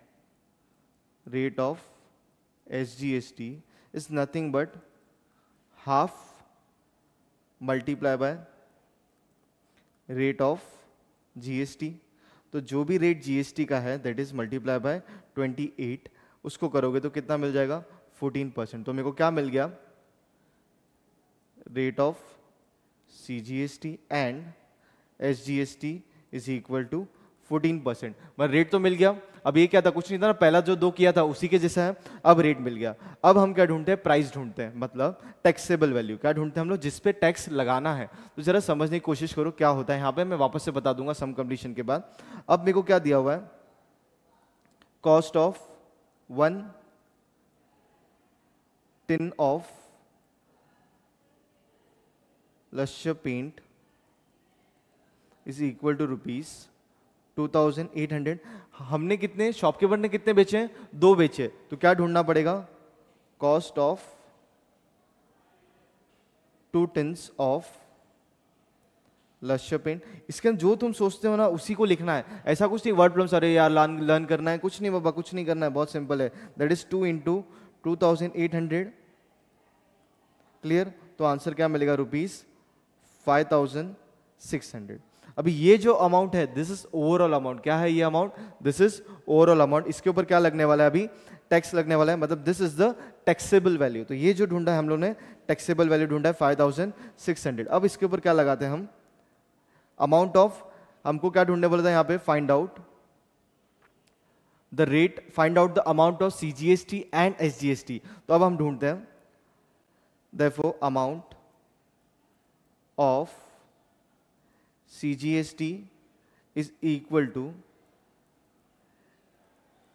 rate of S S G T is nothing but half multiply by rate of GST तो जो भी रेट जीएसटी का है that is multiply by 28 उसको करोगे तो कितना मिल जाएगा 14 परसेंट तो मेरे को क्या मिल गया rate of C G S T and S G S T is equal to 14 percent मतलब रेट तो मिल गया अब ये क्या था कुछ नहीं था ना पहला जो दो किया था उसी के जैसा है अब रेट मिल गया अब हम क्या ढूंढते हैं प्राइस ढूंढते हैं मतलब टैक्सेबल वैल्यू क्या ढूंढते हैं हम लोग जिस पे टैक्स लगाना है तो जरा समझने की कोशिश करो क्या होता है यहाँ पे मैं वापस से बता दूंगा सम कंप्लीशन के बाद अब मेरे को क्या दिया हुआ है cost of one tin of Lakshya paint is equal to rupees 2800 हमने कितने शॉपकीपर ने कितने बेचे हैं दो बेचे तो क्या ढूंढना पड़ेगा cost of two tins of Lakshya paint इसके जो तुम सोचते हो ना उसी को लिखना है ऐसा कुछ नहीं वर्ड प्रॉब्लम अरे यार लर्न लर्न करना है कुछ नहीं बाबा कुछ नहीं करना है बहुत सिंपल है that is two into two thousand eight hundred clear तो आंसर क्या मिलेगा rupees five thousand six hundred अभी ये जो अमाउंट है दिस इज ओवरऑल अमाउंट क्या है ये amount this is overall amount इसके ऊपर क्या लगने वाला है अभी टैक्स लगने वाला है मतलब this is the taxable value तो ये जो ढूंढा है हम लोग ने टैक्सेबल वैल्यू ढूंढा है फाइव थाउजेंड सिक्स हंड्रेड अब इसके ऊपर क्या लगाते हैं हम अमाउंट ऑफ हमको क्या ढूंढने बोला था यहाँ पे find out the rate find out the amount of C G S T and S G S T तो अब हम ढूंढते हैं therefore amount C G S T is equal to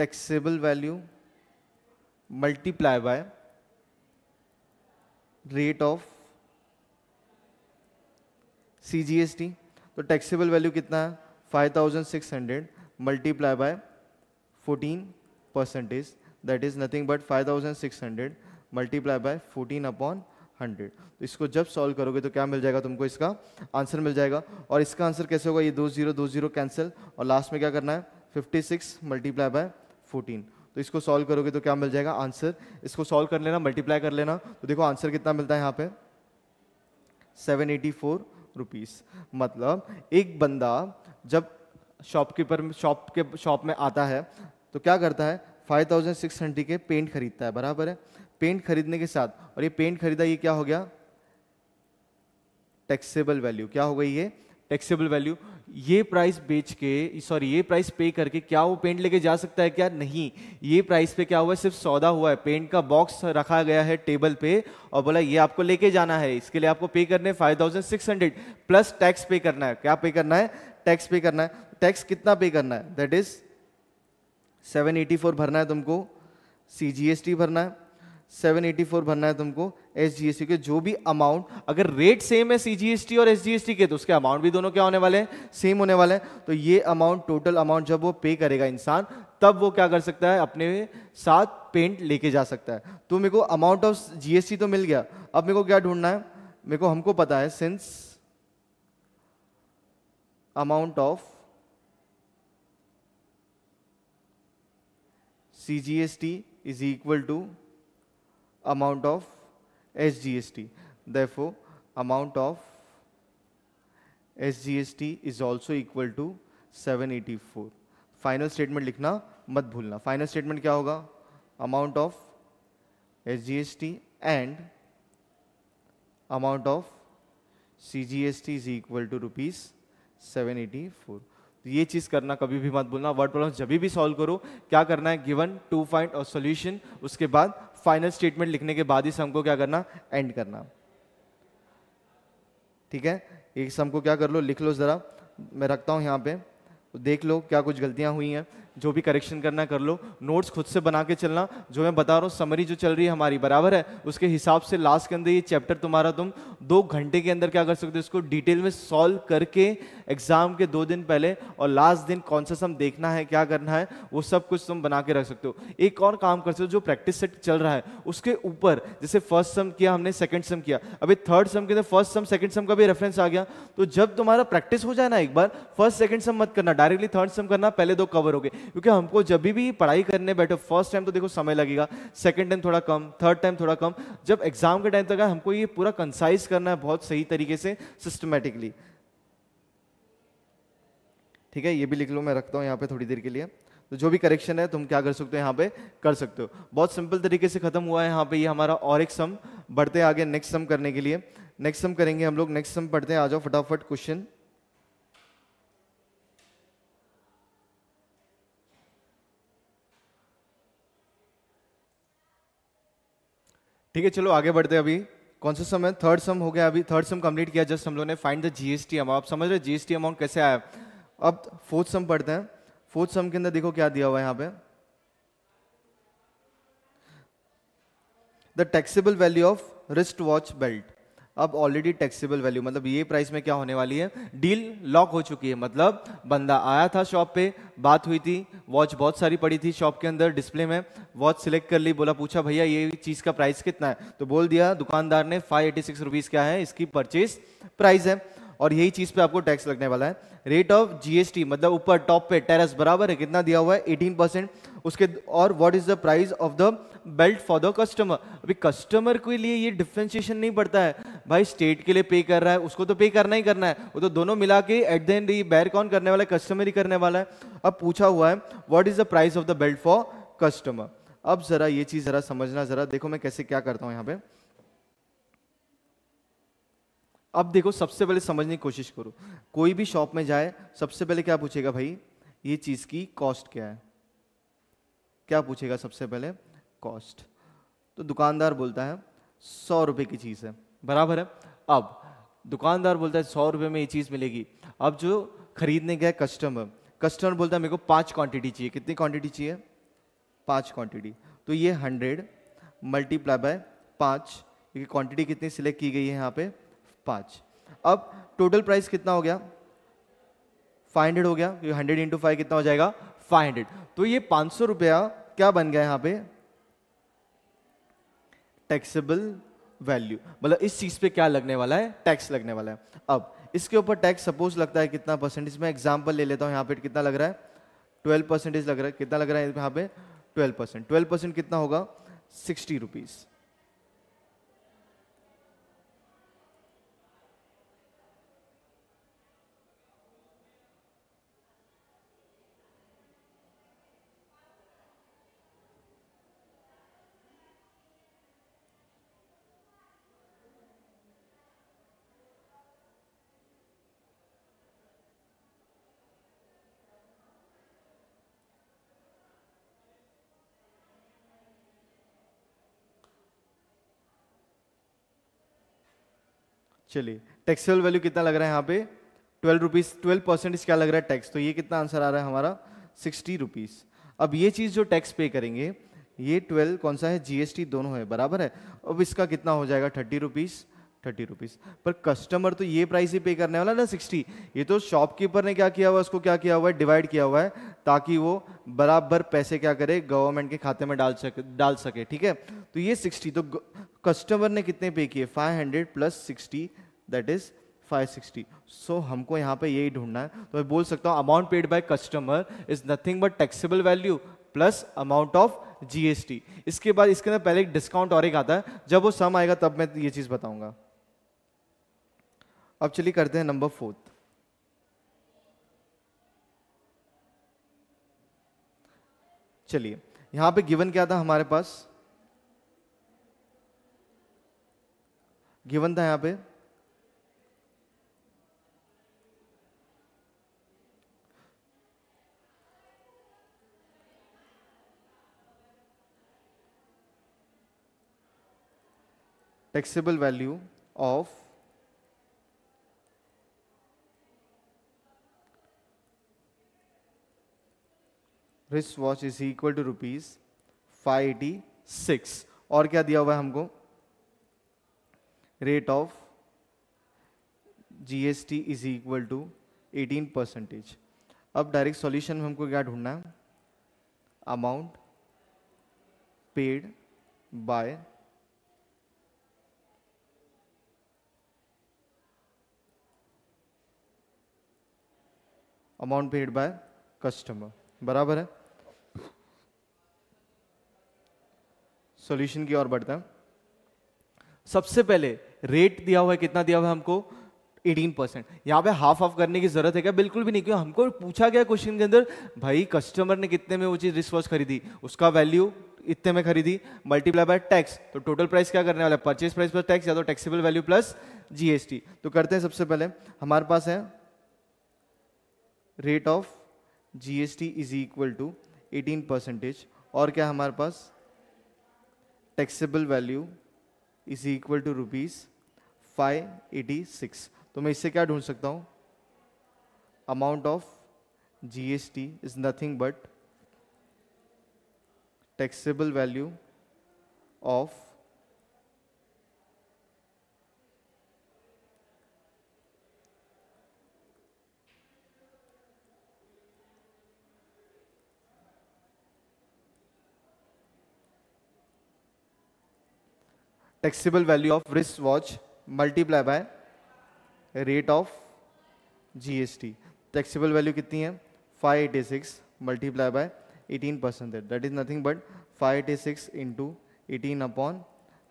is value multiply by rate of C G S T तो taxable value कितना है five thousand six hundred multiply by fourteen percentage that is nothing but five thousand six hundred multiply by fourteen upon hundred तो इसको जब solve करोगे तो क्या मिल जाएगा तुमको इसका आंसर मिल जाएगा और इसका आंसर कैसे होगा ये दो जीरो दो जीरो कैंसिल और लास्ट में क्या करना है fifty six multiply by fourteen तो इसको सॉल्व करोगे तो क्या मिल जाएगा आंसर इसको सॉल्व कर लेना मल्टीप्लाई कर लेना तो देखो आंसर कितना मिलता है यहाँ पे सेवन एटी फोर रुपीज़ मतलब एक बंदा जब शॉपकीपर शॉप के शॉप में आता है तो क्या करता है फाइव थाउजेंड सिक्स हंड्रेड के पेंट खरीदता है बराबर है पेंट खरीदने के साथ और ये पेंट खरीदा ये क्या हो गया टैक्सेबल वैल्यू क्या हो गई ये टैक्सेबल वैल्यू ये प्राइस बेच के सॉरी ये प्राइस पे करके क्या वो पेंट लेके जा सकता है क्या नहीं ये प्राइस पे क्या हुआ है सिर्फ सौदा हुआ है पेंट का बॉक्स रखा गया है टेबल पे और बोला ये आपको लेके जाना है इसके लिए आपको पे करने five thousand six hundred plus tax pay करना है क्या पे करना है टैक्स पे करना है टैक्स कितना पे करना है that is seven eighty four भरना है तुमको सी जी एस टी भरना है 784 भरना है तुमको एस के जो भी अमाउंट अगर रेट सेम है सी और एस के तो उसके अमाउंट भी दोनों क्या होने वाले हैं सेम होने वाले हैं तो ये अमाउंट टोटल अमाउंट जब वो पे करेगा इंसान तब वो क्या कर सकता है अपने साथ पेंट लेके जा सकता है तो मेरे को अमाउंट ऑफ जीएसटी तो मिल गया अब मेरे को क्या ढूंढना है मेरे को हमको पता है since amount of C G S T is equal to amount of SGST. Therefore, amount of SGST is also equal to 784. Final statement लिखना मत भूलना Final statement क्या होगा Amount of SGST and amount of CGST is equal to rupees 784. ये चीज करना कभी भी मत भूलना वर्ड प्रॉब्लम जब भी सॉल्व करो क्या करना है गिवन टू फाइंड और सॉल्यूशन उसके बाद फाइनल स्टेटमेंट लिखने के बाद ही सम को क्या करना एंड करना ठीक है एक सम को क्या कर लो लिख लो ज़रा मैं रखता हूं यहां पे देख लो क्या कुछ गलतियां हुई हैं जो भी करेक्शन करना कर लो नोट्स खुद से बना के चलना जो मैं बता रहा हूँ समरी जो चल रही है हमारी बराबर है उसके हिसाब से लास्ट के अंदर ये चैप्टर तुम्हारा तुम दो घंटे के अंदर क्या कर सकते हो इसको डिटेल में सॉल्व करके एग्जाम के दो दिन पहले और लास्ट दिन कौन सा सम देखना है क्या करना है वो सब कुछ तुम बना के रख सकते हो एक और काम कर सकते हो जो प्रैक्टिस सेट चल रहा है उसके ऊपर जैसे फर्स्ट सम किया हमने सेकेंड सम किया अभी थर्ड सम के अंदर फर्स्ट सम सेकंड सम का भी रेफरेंस आ गया तो जब तुम्हारा प्रैक्टिस हो जाए ना एक बार फर्स्ट सेकंड सम मत करना डायरेक्टली थर्ड सम करना पहले दो कवर हो गए क्योंकि हमको जब भी पढ़ाई करने बैठे फर्स्ट टाइम तो देखो समय लगेगा सेकंड टाइम थोड़ा कम थर्ड टाइम थोड़ा कम जब एग्जाम के टाइम तक हमको ये पूरा कंसाइज करना है बहुत सही तरीके से सिस्टमेटिकली ठीक है ये भी लिख लो मैं रखता हूँ यहाँ पे थोड़ी देर के लिए तो जो भी करेक्शन है तुम क्या कर सकते हो यहाँ पे कर सकते हो बहुत सिंपल तरीके से खत्म हुआ है यहाँ पे ये यह हमारा और एक सम बढ़ते आगे नेक्स्ट सम करने के लिए नेक्स्ट सम करेंगे हम लोग नेक्स्ट सम पढ़ते हैं आ जाओ फटाफट क्वेश्चन ठीक है चलो आगे बढ़ते अभी कौन सा सम है थर्ड सम हो गया अभी थर्ड सम कंप्लीट किया जस्ट हम लोगों ने फाइंड द जीएसटी अमाउंट आप समझ रहे जीएसटी अमाउंट कैसे आया अब फोर्थ सम पढ़ते हैं फोर्थ सम के अंदर देखो क्या दिया हुआ है यहाँ पे the taxable value of wrist watch belt अब ऑलरेडी टैक्सेबल वैल्यू मतलब ये प्राइस में क्या होने वाली है डील लॉक हो चुकी है मतलब बंदा आया था शॉप पे बात हुई थी वॉच बहुत सारी पड़ी थी शॉप के अंदर डिस्प्ले में वॉच सिलेक्ट कर ली बोला पूछा भैया ये चीज़ का प्राइस कितना है तो बोल दिया दुकानदार ने फाइव एटी सिक्स रुपीज़ क्या है इसकी परचेज प्राइस है और यही चीज पे आपको टैक्स लगने वाला है रेट ऑफ जीएसटी मतलब ऊपर टॉप पे टेरस बराबर है कितना दिया हुआ है 18 परसेंट उसके और what is the price of the belt for the customer अभी कस्टमर के लिए ये डिफ्रेंशिएशन नहीं पड़ता है भाई स्टेट के लिए पे कर रहा है उसको तो पे करना ही करना है वो तो दोनों मिला के एट द एंड बैर कौन करने वाला है कस्टमर ही करने वाला है अब पूछा हुआ है what is the price of the belt for customer अब जरा ये चीज जरा समझना जरा देखो मैं कैसे क्या करता हूँ यहाँ पे अब देखो सबसे पहले समझने की कोशिश करो कोई भी शॉप में जाए सबसे पहले क्या पूछेगा भाई ये चीज़ की कॉस्ट क्या है क्या पूछेगा सबसे पहले कॉस्ट तो दुकानदार बोलता है सौ रुपये की चीज़ है बराबर है अब दुकानदार बोलता है सौ रुपये में ये चीज़ मिलेगी अब जो खरीदने गया कस्टमर कस्टमर बोलता है मेरे को पाँच क्वांटिटी चाहिए कितनी क्वांटिटी चाहिए पाँच क्वांटिटी तो ये हंड्रेड मल्टीप्लाई बाय पाँच क्योंकि क्वांटिटी कितनी सिलेक्ट की गई है यहाँ पे पाँच अब टोटल प्राइस कितना हो गया 500 हो गया क्योंकि इंटू फाइव कितना हो जाएगा 500 तो ये पाँच सौ रुपया क्या बन गया यहाँ पे टैक्सेबल वैल्यू मतलब इस चीज़ पे क्या लगने वाला है टैक्स लगने वाला है अब इसके ऊपर टैक्स सपोज लगता है कितना परसेंटेज मैं एग्जाम्पल ले लेता हूँ यहाँ पे कितना लग रहा है ट्वेल्व परसेंटेज लग रहा है कितना लग रहा है यहाँ पे ट्वेल्व परसेंट ट्वेल्व परसेंट कितना होगा सिक्सटी रुपीज़ चलिए टेक्सुअल वैल्यू कितना लग रहा है यहाँ पे ट्वेल्व रुपीज़ ट्वेल्व परसेंटेज क्या लग रहा है टैक्स तो ये कितना आंसर आ रहा है हमारा सिक्सटी रुपीज़ अब ये चीज़ जो टैक्स पे करेंगे ये ट्वेल्व कौन सा है जीएसटी दोनों है बराबर है अब इसका कितना हो जाएगा थर्टी रुपीज़ थर्टी रुपीज़ पर कस्टमर तो ये प्राइस ही पे करने वाला ना सिक्सटी ये तो शॉपकीपर ने क्या किया हुआ उसको क्या किया हुआ है डिवाइड किया हुआ है ताकि वो बराबर पैसे क्या करे गवर्नमेंट के खाते में डाल सके डाल सके ठीक है तो ये सिक्सटी तो कस्टमर ने कितने पे किए five hundred plus sixty that is 560 so so, हमको यहाँ पे यही ढूंढना है तो मैं बोल सकता हूँ amount paid by customer is nothing but taxable value plus amount of GST इसके बाद इसके अंदर पहले एक डिस्काउंट और एक आता है जब वो सम आएगा तब मैं ये चीज बताऊंगा अब चलिए करते हैं नंबर फोर्थ चलिए यहां पे गिवन क्या था हमारे पास गिवन था यहां पे taxable value of equal is equal to rupees 586 और क्या दिया हुआ है हमको rate of GST is equal to 18 percentage अब डायरेक्ट सॉल्यूशन में हमको क्या ढूंढना है amount paid by amount paid by customer बराबर है सॉल्यूशन की ओर बढ़ते हैं सबसे पहले रेट दिया हुआ है कितना दिया हुआ है हमको 18 परसेंट यहाँ पे हाफ ऑफ करने की जरूरत है क्या बिल्कुल भी नहीं क्यों हमको पूछा गया क्वेश्चन के अंदर भाई कस्टमर ने कितने में वो चीज़ रिसवॉच खरीदी उसका वैल्यू इतने में खरीदी मल्टीप्लाई बाय टैक्स तो टोटल प्राइस क्या करने वाला है परचेज प्राइस प्लस टैक्स या तो टैक्सेबल वैल्यू प्लस जीएसटी तो करते हैं सबसे पहले हमारे पास है rate of GST is equal to 18 percentage और क्या हमारे पास taxable value is equal to rupees five eighty six तो मैं इससे क्या ढूंढ सकता हूँ amount of GST is nothing but taxable value of taxable value of wristwatch multiplied by rate of GST. Taxable value कितनी है 586 multiplied by 18 percent. That is nothing but 586 into 18 upon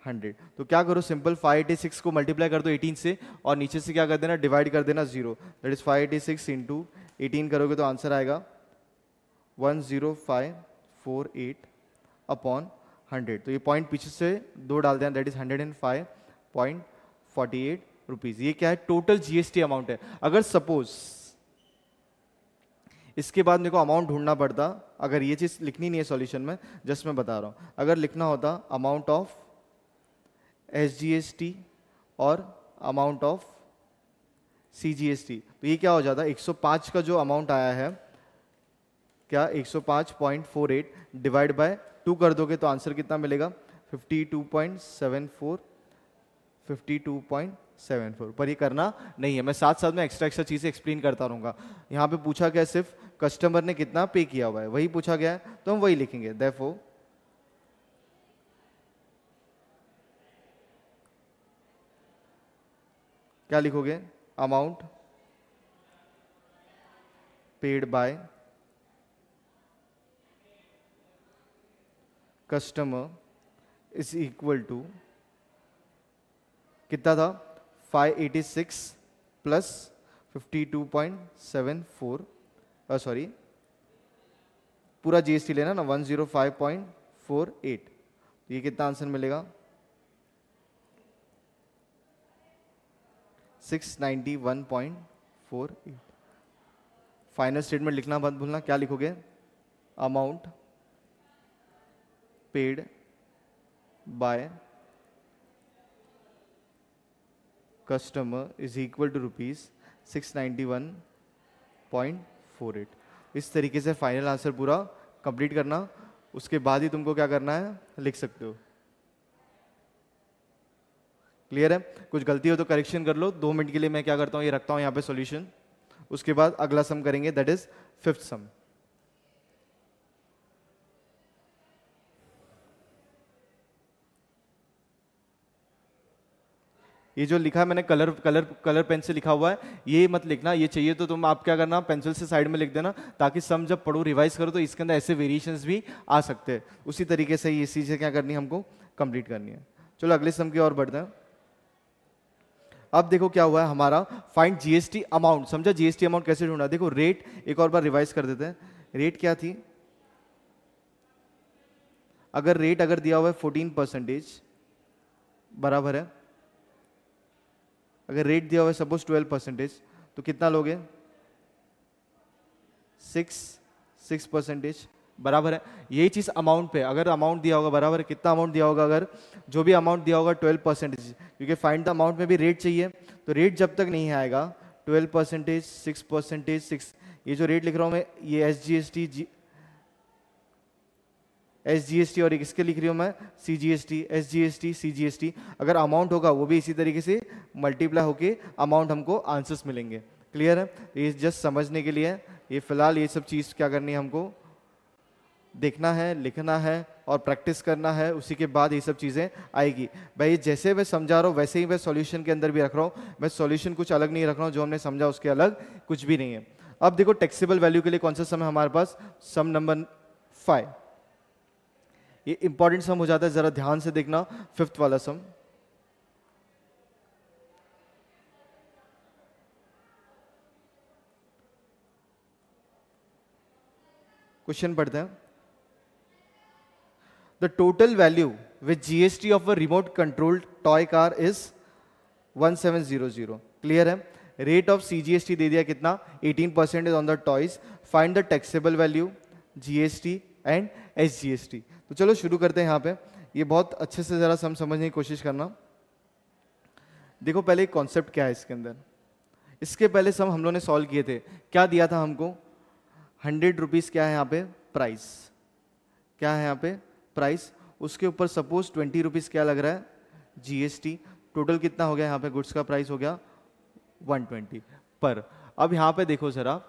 100. तो क्या करो सिंपल 586 को मल्टीप्लाई कर दो 18 से और नीचे से क्या कर देना डिवाइड कर देना zero that is 586 eighty six into eighteen करोगे तो आंसर आएगा 10548 अपॉन हंड्रेड तो ये पॉइंट पीछे से दो डाल दें that is hundred and five point forty eight rupees ये क्या है टोटल जीएसटी अमाउंट है अगर सपोज इसके बाद मेरे को अमाउंट ढूंढना पड़ता अगर ये चीज़ लिखनी नहीं है सॉल्यूशन में जस्ट मैं बता रहा हूं अगर लिखना होता अमाउंट ऑफ एस और अमाउंट ऑफ सी तो ये क्या हो जाता 105 का जो अमाउंट आया है क्या 105.48 डिवाइड बाय टू कर दोगे तो आंसर कितना मिलेगा fifty two point seven four fifty two point seven four पर ये करना नहीं है मैं साथ साथ में एक्स्ट्रा एक्स्ट्रा चीज़ें एक्सप्लेन करता रहूँगा यहाँ पे पूछा गया सिर्फ कस्टमर ने कितना पे किया हुआ है वही पूछा गया है तो हम वही लिखेंगे देफो क्या लिखोगे amount paid by customer is equal to कितना था 586 प्लस 52.74 सॉरी पूरा जीएसटी लेना ना 105.48 ये कितना आंसर मिलेगा 691.48 फाइनल स्टेटमेंट लिखना बंद भूलना क्या लिखोगे amount paid by customer is equal to rupees 691.48 इस तरीके से फाइनल आंसर पूरा कंप्लीट करना उसके बाद ही तुमको क्या करना है लिख सकते हो क्लियर है कुछ गलती हो तो करेक्शन कर लो दो मिनट के लिए मैं क्या करता हूँ ये रखता हूँ यहाँ पे सॉल्यूशन उसके बाद अगला सम करेंगे दैट इज फिफ्थ सम ये जो लिखा है मैंने कलर कलर कलर पेन से लिखा हुआ है ये मत लिखना ये चाहिए तो तुम आप क्या करना पेंसिल से साइड में लिख देना ताकि सम जब पढ़ो रिवाइज करो तो इसके अंदर ऐसे वेरिएशंस भी आ सकते हैं उसी तरीके से ये चीज़ें क्या करनी हमको कंप्लीट करनी है चलो अगले सम की ओर बढ़ते हैं अब देखो क्या हुआ है हमारा फाइंड जीएसटी अमाउंट समझा जीएसटी अमाउंट कैसे ढूंढा देखो रेट एक और बार रिवाइज कर देते हैं रेट क्या थी अगर रेट अगर दिया हुआ है फोर्टीन परसेंटेज बराबर है अगर रेट दिया हुआ है सपोज ट्वेल्व परसेंटेज तो कितना लोगे सिक्स सिक्स परसेंटेज बराबर है यही चीज़ अमाउंट पे अगर अमाउंट दिया होगा बराबर है कितना अमाउंट दिया होगा अगर जो भी अमाउंट दिया होगा ट्वेल्व परसेंटेज क्योंकि फाइंड द अमाउंट में भी रेट चाहिए तो रेट जब तक नहीं आएगा twelve percentage six percentage six ये जो रेट लिख रहा हूँ मैं ये S G S T G S G S T और इसके लिख रही हूँ मैं C G S T S G S T C G S T अगर अमाउंट होगा वो भी इसी तरीके से मल्टीप्लाई होके अमाउंट हमको आंसर्स मिलेंगे क्लियर है ये जस्ट समझने के लिए ये फिलहाल ये सब चीज़ क्या करनी है हमको देखना है लिखना है और प्रैक्टिस करना है उसी के बाद ये सब चीज़ें आएगी भाई जैसे मैं समझा रहा हूँ वैसे ही मैं सॉल्यूशन के अंदर भी रख रहा हूँ मैं सॉल्यूशन कुछ अलग नहीं रख रहा हूँ जो हमने समझा उसके अलग कुछ भी नहीं है अब देखो टैक्सेबल वैल्यू के लिए कौन सा समय हमारे पास सम नंबर फाइव ये इंपॉर्टेंट सम हो जाता है ज़रा ध्यान से देखना फिफ्थ वाला सम क्वेश्चन पढ़ते हैं the total value with GST of a remote controlled toy car is 1700 clear है रेट ऑफ सीजीएसटी दे दिया कितना 18 percent is on the toys find the taxable value GST and SGST तो चलो शुरू करते हैं यहाँ पे ये बहुत अच्छे से ज़रा सम समझने की कोशिश करना देखो पहले कॉन्सेप्ट क्या है इसके अंदर इसके पहले सम हम लोगों ने सॉल्व किए थे क्या दिया था हमको हंड्रेड रुपीज़ क्या है यहाँ पे प्राइस क्या है यहाँ पे प्राइस उसके ऊपर सपोज ट्वेंटी रुपीज़ क्या लग रहा है जीएसटी टोटल कितना हो गया यहाँ पे गुड्स का प्राइस हो गया वन ट्वेंटी पर अब यहाँ पे देखो ज़रा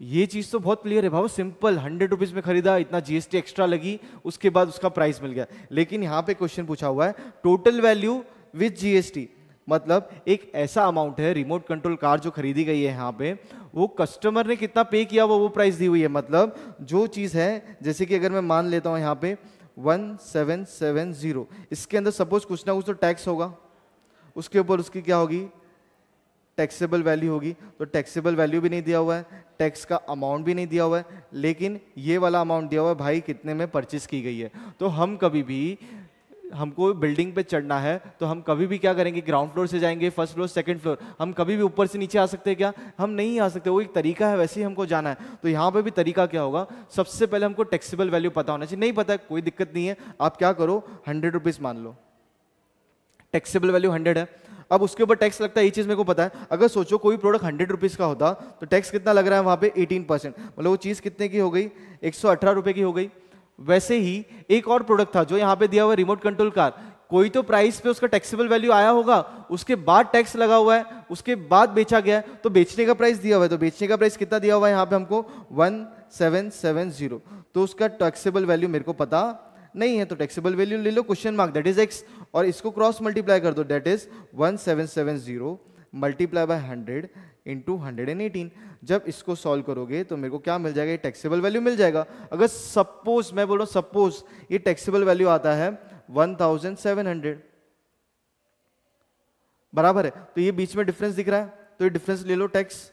ये चीज तो बहुत क्लियर है भाव सिंपल हंड्रेड रुपीज में खरीदा इतना जीएसटी एक्स्ट्रा लगी उसके बाद उसका प्राइस मिल गया लेकिन यहाँ पे क्वेश्चन पूछा हुआ है टोटल वैल्यू विथ जीएसटी मतलब एक ऐसा अमाउंट है रिमोट कंट्रोल कार जो खरीदी गई है यहाँ पे वो कस्टमर ने कितना पे किया वो वो प्राइस दी हुई है मतलब जो चीज़ है जैसे कि अगर मैं मान लेता हूँ यहाँ पे वन सेवन सेवन जीरो इसके अंदर सपोज कुछ ना कुछ तो टैक्स होगा उसके ऊपर उसकी क्या होगी टैक्सेबल वैल्यू होगी तो टैक्सेबल वैल्यू भी नहीं दिया हुआ है टैक्स का अमाउंट भी नहीं दिया हुआ है लेकिन ये वाला अमाउंट दिया हुआ है भाई कितने में परचेस की गई है तो हम कभी भी हमको बिल्डिंग पे चढ़ना है तो हम कभी भी क्या करेंगे ग्राउंड फ्लोर से जाएंगे फर्स्ट फ्लोर सेकंड फ्लोर हम कभी भी ऊपर से नीचे आ सकते हैं क्या हम नहीं आ सकते वो एक तरीका है वैसे ही हमको जाना है तो यहाँ पे भी तरीका क्या होगा सबसे पहले हमको टैक्सेबल वैल्यू पता होना चाहिए नहीं पता कोई दिक्कत नहीं है आप क्या करो हंड्रेड रुपीज़ मान लो टैक्सेबल वैल्यू हंड्रेड है अब उसके ऊपर टैक्स लगता है ये चीज़ मेरे को पता है अगर सोचो कोई प्रोडक्ट हंड्रेड रुपीज़ का होता तो टैक्स कितना लग रहा है वहाँ पे एटीन परसेंट मतलब वो चीज़ कितने की हो गई एक सौ की हो गई वैसे ही एक और प्रोडक्ट था जो यहाँ पे दिया हुआ रिमोट कंट्रोल कार कोई तो प्राइस पे उसका टैक्सेबल वैल्यू आया होगा उसके बाद टैक्स लगा हुआ है उसके बाद बेचा गया है तो बेचने का प्राइस दिया हुआ है तो बेचने का प्राइस कितना दिया हुआ है यहाँ पे हमको वन सेवन सेवन जीरो तो उसका टैक्सेबल वैल्यू मेरे को पता नहीं है तो टैक्सेबल वैल्यू ले लो question mark that is X और इसको क्रॉस मल्टीप्लाई कर दो that is 1770 multiply by 100 into hundred जब इसको सॉल्व करोगे तो मेरे को क्या मिल जाएगा ये टैक्सेबल वैल्यू मिल जाएगा अगर सपोज मैं बोल रहा हूँ सपोज ये टैक्सेबल वैल्यू आता है 1700 बराबर है तो ये बीच में डिफरेंस दिख रहा है तो ये डिफरेंस ले लो टैक्स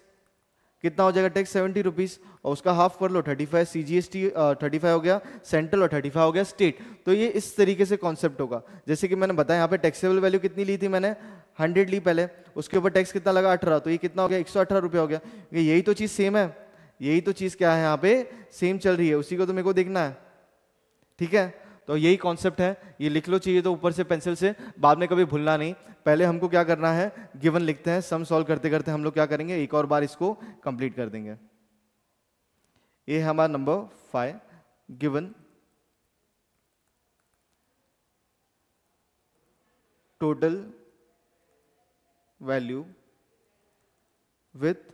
कितना हो जाएगा टैक्स सेवेंटी रुपीज़ और उसका हाफ कर लो thirty five C G S T thirty five हो गया सेंट्रल और थर्टी फाइव हो गया स्टेट तो ये इस तरीके से कॉन्सेप्ट होगा जैसे कि मैंने बताया यहाँ पे टैक्सेबल वैल्यू कितनी ली थी मैंने हंड्रेड ली पहले उसके ऊपर टैक्स कितना लगा अठारह तो ये कितना हो गया एक सौ अठारह रुपया हो गया यही तो चीज़ सेम है यही तो चीज़ क्या है यहाँ पे सेम चल रही है उसी को तो मेरे को देखना है ठीक है तो यही कॉन्सेप्ट है ये लिख लो चाहिए तो ऊपर से पेंसिल से बाद में कभी भूलना नहीं पहले हमको क्या करना है गिवन लिखते हैं सम सॉल्व करते करते हम लोग क्या करेंगे एक और बार इसको कंप्लीट कर देंगे ये हमारा number five given total value with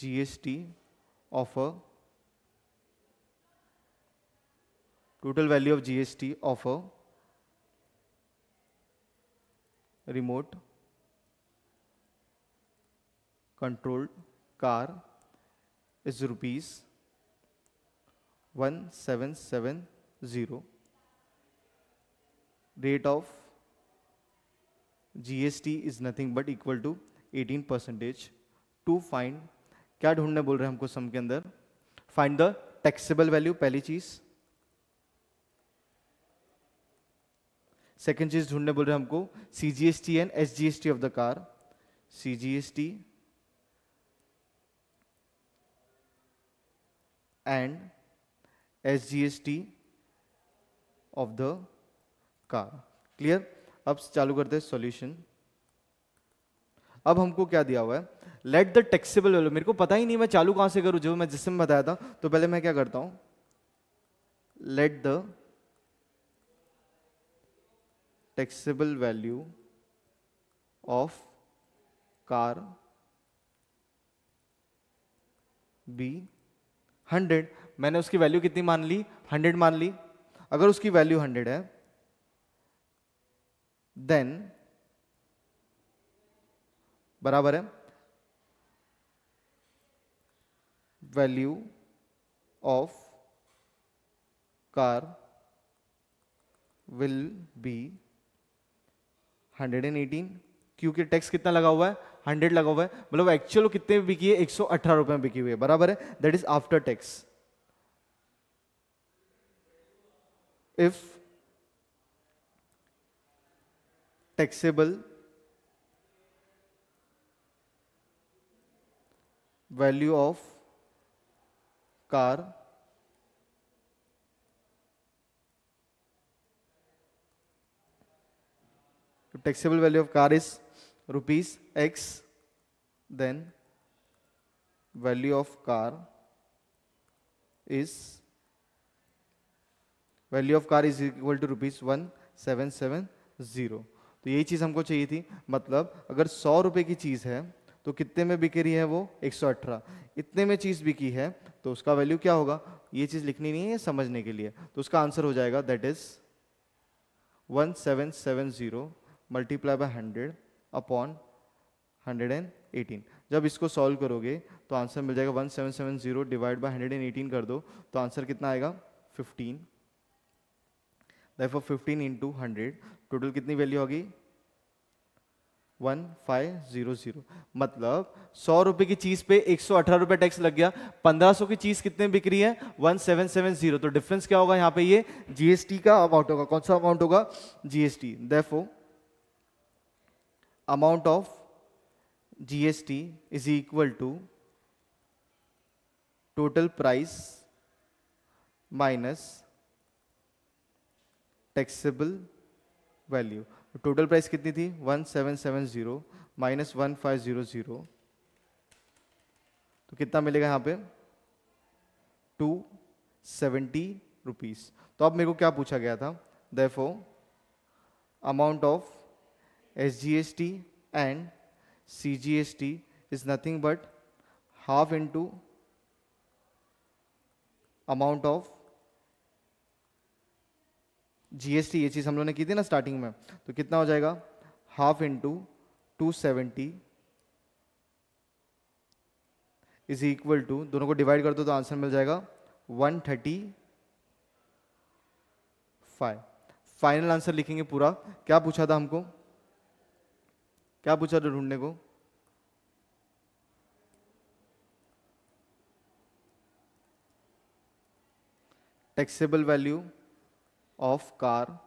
GST of a total value of GST of a remote controlled car is rupees 1770 rate of GST is nothing but equal to 18 percentage to find क्या ढूंढने बोल रहे हैं हमको सम के अंदर फाइंड द टैक्सेबल वैल्यू पहली चीज़ second चीज ढूंढने बोल रहे हैं हमको C G S T and S G S T of the car C G S T and S G S T of the car clear अब चालू करते हैं सॉल्यूशन अब हमको क्या दिया हुआ है लेट द टैक्सेबल वैल्यू मेरे को पता ही नहीं मैं चालू कहां से करूं जो मैं जिसमें बताया था तो पहले मैं क्या करता हूं let the taxable value of car be hundred मैंने उसकी वैल्यू कितनी मान ली हंड्रेड मान ली अगर उसकी वैल्यू हंड्रेड है देन बराबर है value of car will be hundred and eighteen क्योंकि टैक्स कितना लगा हुआ है हंड्रेड लगा हुआ है मतलब एक्चुअल कितने में बिकी है एक सौ अठारह रुपए में बिकी हुई है बराबर है that is after tax if taxable value of car taxable value of car is rupees x then value of car is value of car is equal to rupees 1770 seven zero तो यही चीज़ हमको चाहिए थी मतलब अगर सौ रुपये की चीज़ है तो कितने में बिक रही है वो एक सौ अठारह इतने में चीज़ बिकी है तो उसका वैल्यू क्या होगा ये चीज़ लिखनी नहीं है समझने के लिए तो उसका आंसर हो जाएगा that is one seven seven zero multiply by hundred upon hundred and eighteen जब इसको सॉल्व करोगे तो आंसर मिल जाएगा one seven seven zero divide by hundred and eighteen कर दो तो आंसर कितना आएगा fifteen therefore 15 into hundred total कितनी वैल्यू होगी जीरो मतलब सौ रुपए की चीज पे एक सौ अठारह रुपए टैक्स लग गया पंद्रह सौ की चीज कितने बिक्री है वन सेवन सेवन जीरो तो डिफरेंस क्या होगा यहाँ पे ये जीएसटी का अमाउंट होगा कौन सा अमाउंट होगा GST therefore amount of GST is equal to total price minus taxable value. Total price कितनी थी 1770 माइनस 1500 तो कितना मिलेगा यहाँ पे टू सेवेंटी रुपीज़ तो अब मेरे को क्या पूछा गया था therefore amount of SGST and CGST is nothing but half into amount of T ये चीज़ हम लोग ने की थी ना स्टार्टिंग में तो कितना हो जाएगा half into two seventy is equal to दोनों को डिवाइड कर दो तो आंसर मिल जाएगा one thirty five final answer लिखेंगे पूरा क्या पूछा था हमको क्या पूछा था ढूंढने को taxable value of car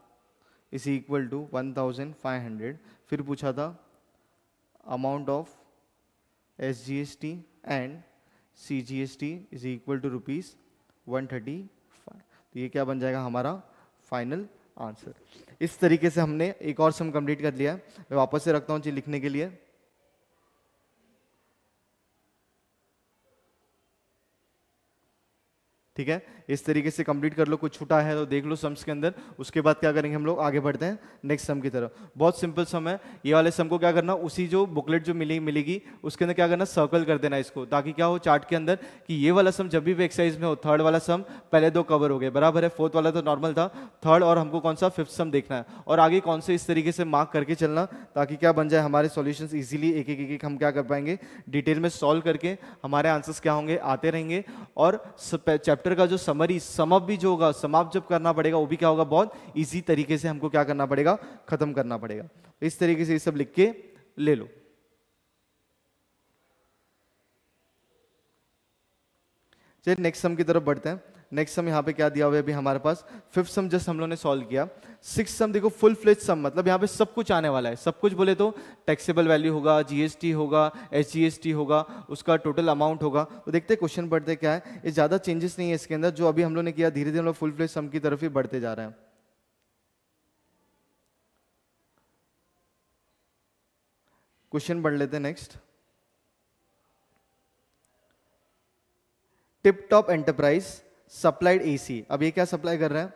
is equal to one thousand five hundred फिर पूछा था amount of S G S T and C G S T is equal to rupees one thirty five तो ये क्या बन जाएगा हमारा फाइनल आंसर इस तरीके से हमने एक और सम कंप्लीट कर लिया मैं वापस से रखता हूँ चीज लिखने के लिए ठीक है इस तरीके से कंप्लीट कर लो कुछ छूटा है तो देख लो सम्स के अंदर उसके बाद क्या करेंगे हम लोग आगे बढ़ते हैं नेक्स्ट सम की तरफ बहुत सिंपल सम है ये वाले सम को क्या करना उसी जो बुकलेट जो मिली मिलेगी उसके अंदर क्या करना सर्कल कर देना इसको ताकि क्या हो चार्ट के अंदर कि ये वाला सम जब भी एक्सरसाइज में हो थर्ड वाला सम पहले दो कवर हो गए बराबर है फोर्थ वाला तो नॉर्मल था थर्ड और हमको कौन सा फिफ्थ सम देखना है और आगे कौन से इस तरीके से मार्क करके चलना ताकि क्या बन जाए हमारे सोल्यूशन ईजिली एक एक एक हम क्या कर पाएंगे डिटेल में सॉल्व करके हमारे आंसर्स क्या होंगे आते रहेंगे और चैप्टर चैप्टर का जो समरी समअप भी जो होगा समाप्त जब करना पड़ेगा वो भी क्या होगा बहुत इजी तरीके से हमको क्या करना पड़ेगा खत्म करना पड़ेगा तो इस तरीके से ये सब लिख के ले लो चलिए नेक्स्ट सम की तरफ बढ़ते हैं नेक्स्ट सम यहाँ पे क्या दिया हुआ है अभी हमारे पास फिफ्थ सम जस्ट हम लोगों ने सॉल्व किया सिक्स सम देखो फुल फ्लेज सम मतलब यहाँ पे सब कुछ आने वाला है सब कुछ बोले तो टैक्सेबल वैल्यू होगा जीएसटी होगा एचजीएसटी होगा उसका टोटल अमाउंट होगा तो देखते क्वेश्चन बढ़ते क्या है ये ज़्यादा चेंजेस नहीं है इसके अंदर जो अभी हम लोग ने किया धीरे धीरे हम लोग फुल फ्लेज सम की तरफ ही बढ़ते जा रहे हैं क्वेश्चन बढ़ लेते हैं next Tip Top Enterprise supplied AC अब ये क्या सप्लाई कर रहा है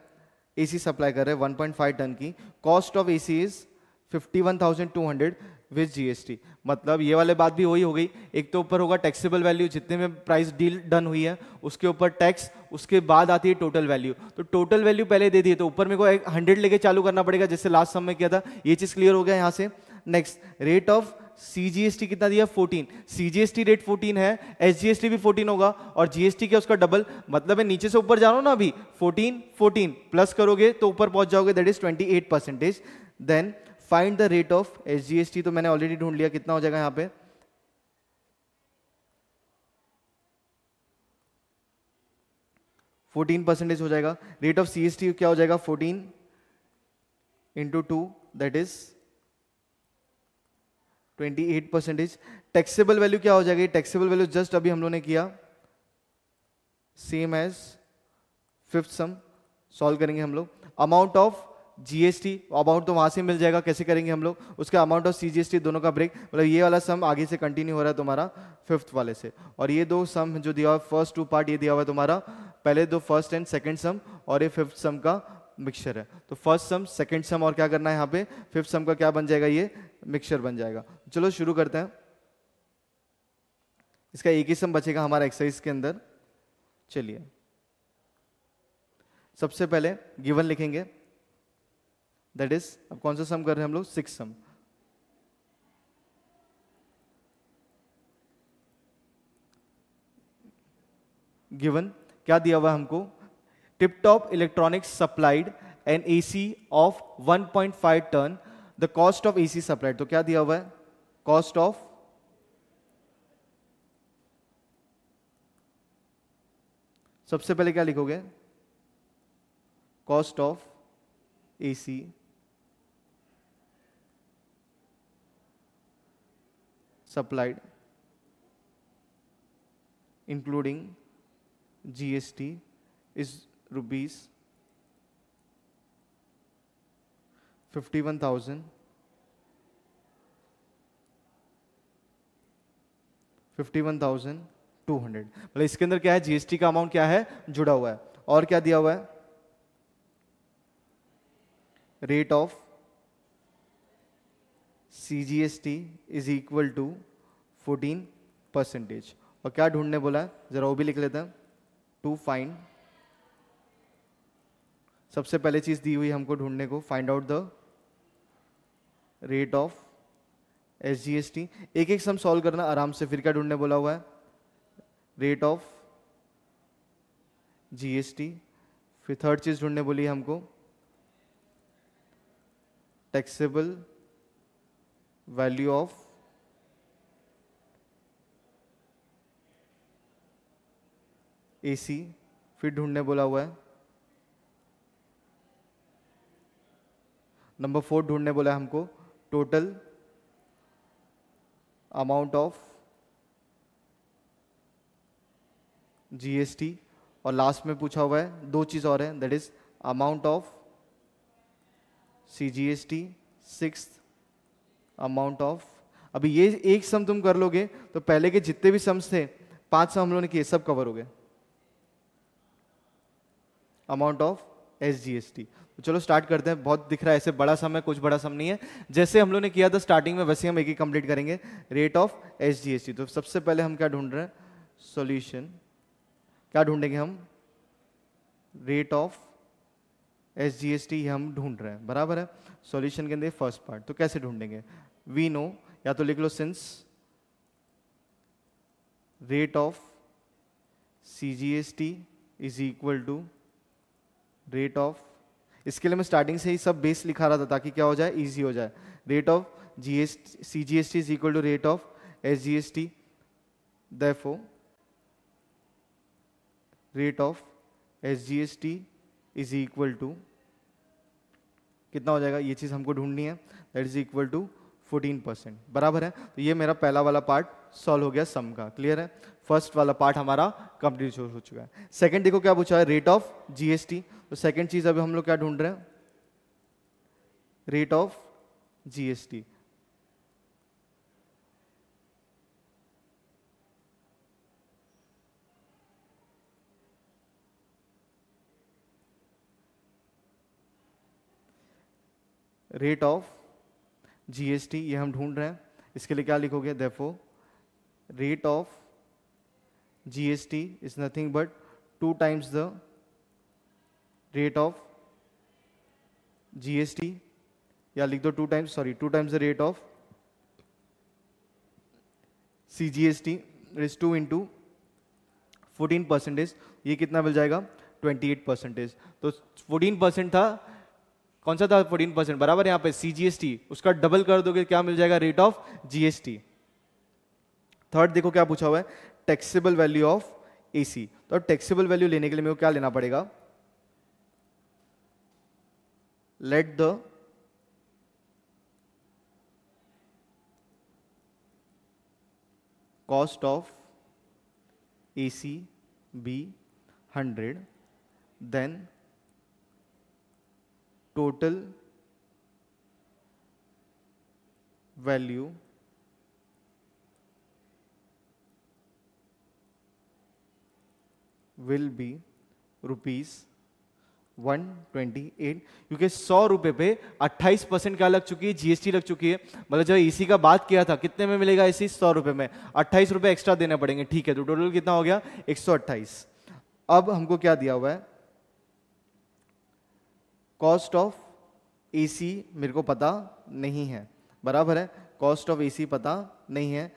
एसी सप्लाई कर रहा है 1.5 टन की cost of AC is 51,200 with GST मतलब ये वाले बात भी वही हो गई एक तो ऊपर होगा टैक्सेबल वैल्यू जितने में प्राइस डील डन हुई है उसके ऊपर टैक्स उसके बाद आती है टोटल वैल्यू तो टोटल वैल्यू पहले दे दी तो ऊपर मेरे को एक हंड्रेड लेके चालू करना पड़ेगा जैसे लास्ट समय किया था ये चीज़ क्लियर हो गया यहाँ से नेक्स्ट रेट ऑफ सीजीएसटी कितना दिया 14 सीजीएसटी रेट 14 है एसजीएसटी भी 14 होगा और जीएसटी क्या उसका डबल मतलब है नीचे से ऊपर जा रहा हूं ना अभी 14 14 प्लस करोगे तो ऊपर पहुंच जाओगे that is 28 percentage then find the rate of SGST तो मैंने ऑलरेडी ढूंढ लिया कितना हो जाएगा यहां पे फोर्टीन परसेंटेज हो जाएगा रेट ऑफ सीएसटी क्या हो जाएगा fourteen into two that is eight percentage taxable value क्या हो जाएगी टैक्सेबल वैल्यू जस्ट अभी हम लोगों ने किया same as fifth sum solve करेंगे हम लोग अमाउंट ऑफ जीएसटी अमाउंट तो वहां से मिल जाएगा कैसे करेंगे हम लोग उसका अमाउंट ऑफ सीजीएसटी दोनों का ब्रेक मतलब ये वाला सम आगे से कंटिन्यू हो रहा है तुम्हारा फिफ्थ वाले से और ये दो सम जो दिया हुआ फर्स्ट टू पार्ट ये दिया हुआ है तुम्हारा पहले दो फर्स्ट एंड सेकेंड सम और ये फिफ्थ सम का मिक्सर है तो फर्स्ट सम सेकेंड सम और क्या करना है यहाँ पे फिफ्थ सम का क्या बन जाएगा ये मिक्सर बन जाएगा चलो शुरू करते हैं इसका एक ही सम बचेगा हमारा एक्सरसाइज के अंदर चलिए सबसे पहले गिवन लिखेंगे दैट इज अब कौन सा सम कर रहे हैं हम लोग सिक्स सम गिवन क्या दिया हुआ हमको tip top electronics supplied an AC of 1.5 ton the cost of AC supplied तो क्या दिया हुआ है cost of सबसे पहले क्या लिखोगे cost of AC supplied including GST is rupees fifty one thousand 51,200 मतलब इसके अंदर क्या है जीएसटी का अमाउंट क्या है जुड़ा हुआ है और क्या दिया हुआ है rate of C G S T is equal to fourteen percentage और क्या ढूंढने बोला है जरा वो भी लिख लेते हैं टू फाइंड सबसे पहले चीज दी हुई हमको ढूंढने को find out the rate of S G S T एक एक सम सॉल्व करना आराम से फिर क्या ढूंढने बोला हुआ है rate of G S T फिर थर्ड चीज़ ढूंढने बोली हमको taxable value of A C फिर ढूंढने बोला हुआ है नंबर फोर ढूंढने बोला है हमको टोटल अमाउंट ऑफ जीएसटी और लास्ट में पूछा हुआ है दो चीज़ और है that is amount of C G S T six amount of अभी ये एक सम तुम कर लोगे तो पहले के जितने भी सम्स थे पांच सम हम लोगों ने किए सब कवर हो गए amount of S G S T तो चलो स्टार्ट करते हैं बहुत दिख रहा है ऐसे बड़ा सम है कुछ बड़ा सम नहीं है जैसे हम लोग ने किया था स्टार्टिंग में वैसे हम एक ही कंप्लीट करेंगे rate of S G S T तो सबसे पहले हम क्या ढूंढ रहे हैं सॉल्यूशन क्या ढूंढेंगे हम rate of S G S T हम ढूंढ रहे हैं बराबर है सॉल्यूशन के अंदर फर्स्ट पार्ट तो कैसे ढूंढेंगे वी नो या तो लिख लो since rate of C G S T is equal to rate of इसके लिए मैं स्टार्टिंग से ही सब बेस लिखा रहा था ताकि क्या हो जाए ईजी हो जाए rate of G S C G S T is equal to rate of S G S T S G S T is equal to कितना हो जाएगा ये चीज़ हमको ढूंढनी है that is equal to 14 percent बराबर है तो ये मेरा पहला वाला पार्ट सॉल्व हो गया सम का क्लियर है फर्स्ट वाला पार्ट हमारा कंप्लीट हो चुका है सेकंड देखो क्या पूछा है रेट ऑफ जीएसटी तो सेकंड चीज अभी हम लोग क्या ढूंढ रहे हैं rate of GST rate of GST ये हम ढूंढ रहे हैं इसके लिए क्या लिखोगे देफो rate of GST is nothing but 2 times the rate of GST या लिख दो 2 times sorry 2 times the rate of CGST is 2 into 14 percentage ये कितना मिल जाएगा 28 परसेंटेज तो 14 percent था कौन सा था 14 परसेंट बराबर यहां पे सीजीएसटी उसका डबल कर दोगे क्या मिल जाएगा रेट ऑफ जीएसटी थर्ड देखो क्या पूछा हुआ है टैक्सेबल वैल्यू ऑफ एसी तो टैक्सेबल वैल्यू लेने के लिए मेरे को क्या लेना पड़ेगा let the of A C B hundred then total value will be rupees 128 क्योंकि सौ रुपए पे 28 परसेंट क्या लग चुकी है जीएसटी लग चुकी है मतलब जब एसी का बात किया था कितने में मिलेगा एसी सौ रुपए में 28 रुपए एक्स्ट्रा देने पड़ेंगे ठीक है तो टोटल कितना हो गया 128 अब हमको क्या दिया हुआ है कॉस्ट ऑफ एसी मेरे को पता नहीं है बराबर है कॉस्ट ऑफ एसी पता नहीं है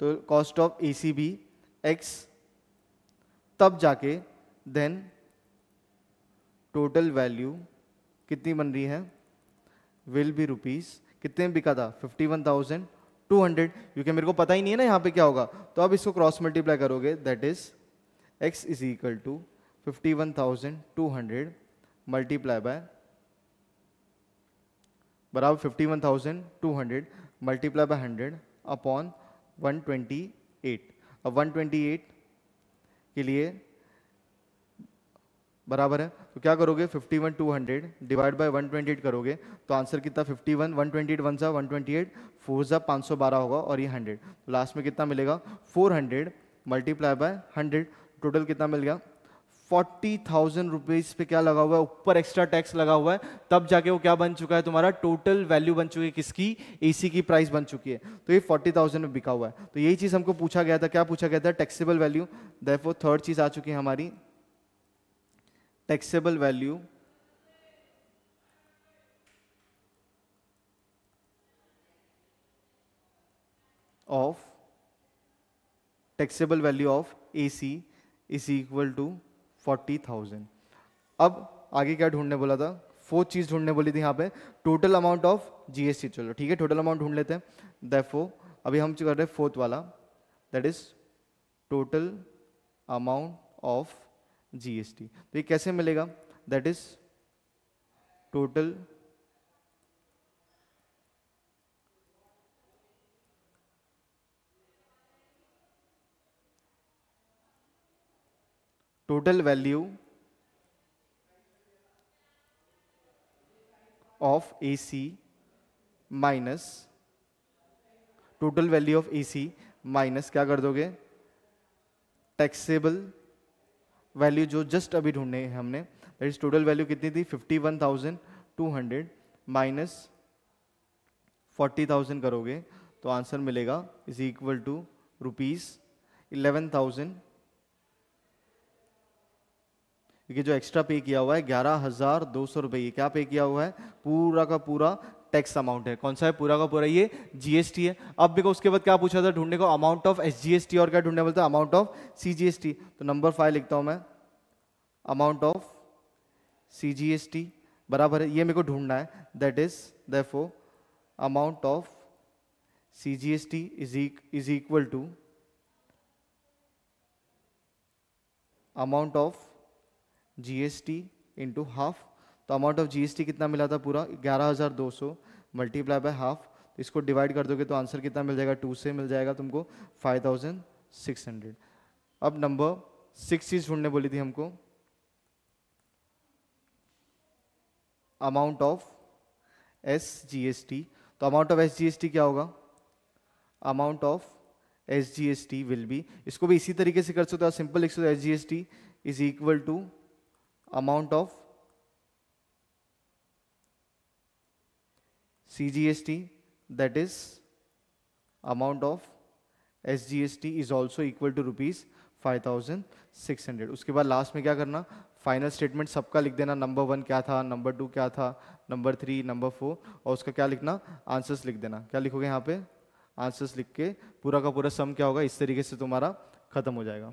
तो कॉस्ट ऑफ सी भी एक्स तब जाके देन टोटल वैल्यू कितनी बन रही है विल बी रुपीज़ कितने में बिका था fifty one thousand two hundred क्योंकि मेरे को पता ही नहीं है ना यहाँ पे क्या होगा तो अब इसको क्रॉस मल्टीप्लाई करोगे that is x is equal to fifty one thousand two hundred multiply by बराबर fifty one thousand two hundred multiply by hundred upon one twenty eight अब वन ट्वेंटी एट के लिए बराबर है तो क्या करोगे 51 200 डिवाइड बाय 128 करोगे तो आंसर कितना 51 128 वन सा 128 फोर सा 512 होगा और ये 100 तो लास्ट में कितना मिलेगा 400 hundred multiply by hundred total कितना मिल गया फोर्टी थाउजेंड रुपीज पे क्या लगा हुआ है ऊपर एक्स्ट्रा टैक्स लगा हुआ है तब जाके वो क्या बन चुका है तुम्हारा टोटल वैल्यू बन चुकी है किसकी एसी की प्राइस बन चुकी है तो ये फोर्टी थाउजेंड में बिका हुआ है तो यही चीज हमको पूछा गया था क्या पूछा गया था टैक्सेबल वैल्यू देखो थर्ड चीज आ चुकी है हमारी taxable value of taxable value of AC is equal to forty thousand अब आगे क्या ढूंढने बोला था फोर्थ चीज़ ढूंढने बोली थी यहाँ पे टोटल अमाउंट ऑफ जीएसटी चलो ठीक है टोटल अमाउंट ढूंढ लेते हैं देफो अभी हम कर रहे हैं फोर्थ वाला that is total amount of GST तो ये कैसे मिलेगा that is total total value of A C minus total value of A C minus क्या कर दोगे टैक्सेबल वैल्यू जो जस्ट अभी ढूंढने हैं हमने दैट इज टोटल वैल्यू कितनी थी fifty one thousand two hundred minus forty thousand करोगे तो आंसर मिलेगा is equal to rupees eleven thousand क्योंकि जो एक्स्ट्रा पे किया हुआ है ग्यारह हज़ार दो सौ रुपये क्या पे किया हुआ है पूरा का पूरा टैक्स अमाउंट है कौन सा है पूरा का पूरा ये जीएसटी है अब देखो उसके बाद क्या पूछा था ढूंढने को अमाउंट ऑफ एस और क्या ढूंढने बोलते अमाउंट ऑफ सी तो नंबर फाइव लिखता हूं मैं अमाउंट ऑफ सी बराबर है ये मेरे को ढूंढना है that is therefore amount of is is equal to amount of GST into half तो अमाउंट ऑफ जीएसटी कितना मिला था पूरा ग्यारह हज़ार दो सौ मल्टीप्लाई बाय हाफ तो इसको डिवाइड कर दोगे तो आंसर कितना मिल जाएगा टू से मिल जाएगा तुमको फाइव थाउजेंड सिक्स हंड्रेड अब नंबर सिक्स चीज़ ढूंढने बोली थी हमको amount of S G S T तो amount of S G S T क्या होगा amount of S G S T will be इसको भी इसी तरीके से कर सकते हो सिंपल लिख सकते हो S G S T is equal to amount of CGST that is amount of SGST is also equal to rupees 5600 उसके बाद लास्ट में क्या करना फाइनल स्टेटमेंट सबका लिख देना नंबर वन क्या था नंबर टू क्या था नंबर थ्री नंबर फोर और उसका क्या लिखना आंसर्स लिख देना क्या लिखोगे यहाँ पे आंसर्स लिख के पूरा का पूरा सम क्या होगा इस तरीके से तुम्हारा खत्म हो जाएगा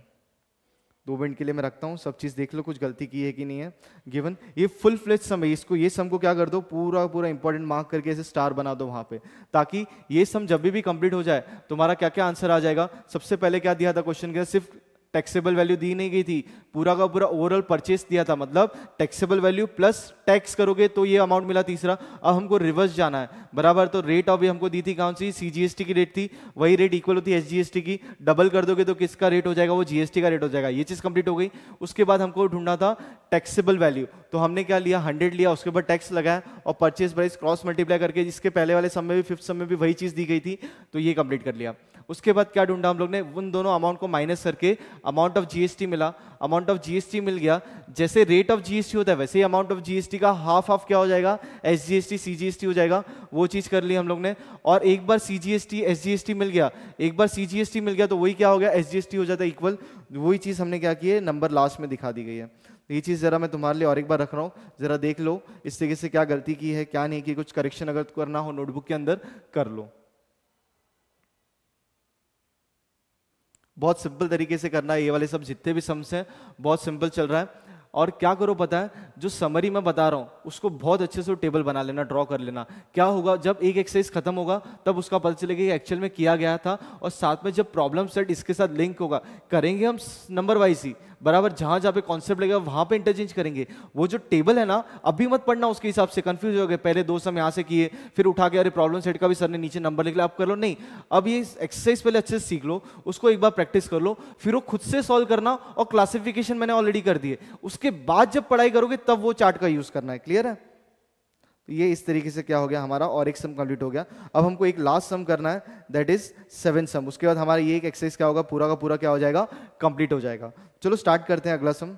दो मिनट के लिए मैं रखता हूँ सब चीज़ देख लो कुछ गलती की है कि नहीं है गिवन ये फुल फ्लेज सम है इसको ये सम को क्या कर दो पूरा पूरा इंपॉर्टेंट मार्क करके ऐसे स्टार बना दो वहाँ पे ताकि ये सम जब भी कंप्लीट हो जाए तुम्हारा क्या क्या आंसर आ जाएगा सबसे पहले क्या दिया था क्वेश्चन के सिर्फ टैक्सेबल वैल्यू दी नहीं गई थी पूरा का पूरा ओवरऑल परचेस दिया था मतलब टैक्सेबल वैल्यू प्लस टैक्स करोगे तो ये अमाउंट मिला तीसरा अब हमको रिवर्स जाना है बराबर तो रेट ऑफ हमको दी थी कौन सी सीजीएसटी की रेट थी वही रेट इक्वल होती है एस की डबल कर दोगे तो किसका रेट हो जाएगा वो जीएसटी का रेट हो जाएगा ये चीज कंप्लीट हो गई उसके बाद हमको ढूंढना था टैक्सेबल वैल्यू तो हमने क्या लिया हंड्रेड लिया उसके ऊपर टैक्स लगाया और परचेस प्राइस क्रॉस मल्टीप्लाई करके इसके पहले वाले समय भी फिफ्थ समय भी वही चीज दी गई थी तो ये कंप्लीट कर लिया उसके बाद क्या ढूंढा हम लोग ने उन दोनों अमाउंट को माइनस करके अमाउंट ऑफ जीएसटी मिला अमाउंट ऑफ जीएसटी मिल गया जैसे रेट ऑफ जीएसटी होता है वैसे ही अमाउंट ऑफ जीएसटी का हाफ हाफ क्या हो जाएगा एस जी सीजीएसटी हो जाएगा वो चीज कर ली हम लोग ने और एक बार सीजीएसटी एसजीएसटी मिल गया एक बार सीजीएसटी मिल गया तो वही क्या हो गया एसजीएसटी हो जाता है इक्वल वही चीज हमने क्या की है नंबर लास्ट में दिखा दी गई है ये चीज़ ज़रा मैं तुम्हारे लिए और एक बार रख रहा हूँ ज़रा देख लो इस तरीके से क्या गलती की है क्या नहीं की कुछ करेक्शन अगर करना हो नोटबुक के अंदर कर लो बहुत सिंपल तरीके से करना है ये वाले सब जितने भी सम्स हैं बहुत सिंपल चल रहा है और क्या करो पता है जो समरी मैं बता रहा हूँ उसको बहुत अच्छे से टेबल बना लेना ड्रॉ कर लेना क्या होगा जब एक एक्सरसाइज खत्म होगा तब उसका पता चलेगा कि एक्चुअल में किया गया था और साथ में जब प्रॉब्लम सेट इसके साथ लिंक होगा करेंगे हम नंबर वाइज ही बराबर जहां जहाँ पे कॉन्सेप्ट लगेगा वहाँ पे इंटरचेंज करेंगे वो जो टेबल है ना अभी मत पढ़ना उसके हिसाब से कंफ्यूज हो गए पहले दो सम यहाँ से किए फिर उठा के अरे प्रॉब्लम सेट का भी सर ने नीचे नंबर लिख लिया आप कर लो नहीं अब ये एक्सरसाइज पहले अच्छे से सीख लो उसको एक बार प्रैक्टिस कर लो फिर वो खुद से सॉल्व करना और क्लासिफिकेशन मैंने ऑलरेडी कर दिए उसके बाद जब पढ़ाई करोगे तब वो चार्ट का यूज करना है क्लियर है ये इस तरीके से क्या हो गया हमारा और एक सम कंप्लीट हो गया अब हमको एक लास्ट सम करना है दैट इज सेवन सम उसके बाद हमारा ये एक एक्सरसाइज क्या होगा पूरा का पूरा क्या हो जाएगा कंप्लीट हो जाएगा चलो स्टार्ट करते हैं अगला सम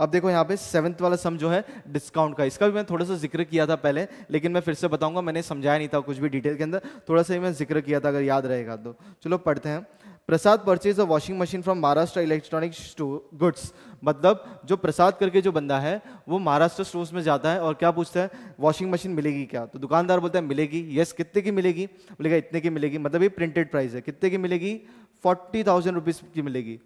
अब देखो यहाँ पे सेवन्थ वाला सम जो है डिस्काउंट का इसका भी मैं थोड़ा सा जिक्र किया था पहले लेकिन मैं फिर से बताऊंगा मैंने समझाया नहीं था कुछ भी डिटेल के अंदर थोड़ा सा ही मैं जिक्र किया था अगर याद रहेगा तो चलो पढ़ते हैं Prasad purchase a washing machine from Maharashtra electronic goods मतलब जो प्रसाद करके जो बंदा है वो महाराष्ट्र स्टोर्स में जाता है और क्या पूछता है वॉशिंग मशीन मिलेगी क्या तो दुकानदार बोलता है मिलेगी यस कितने की मिलेगी बोलेगा इतने की मिलेगी मतलब ये प्रिंटेड प्राइस है कितने की मिलेगी फोर्टी थाउजेंड रुपीज़ की मिलेगी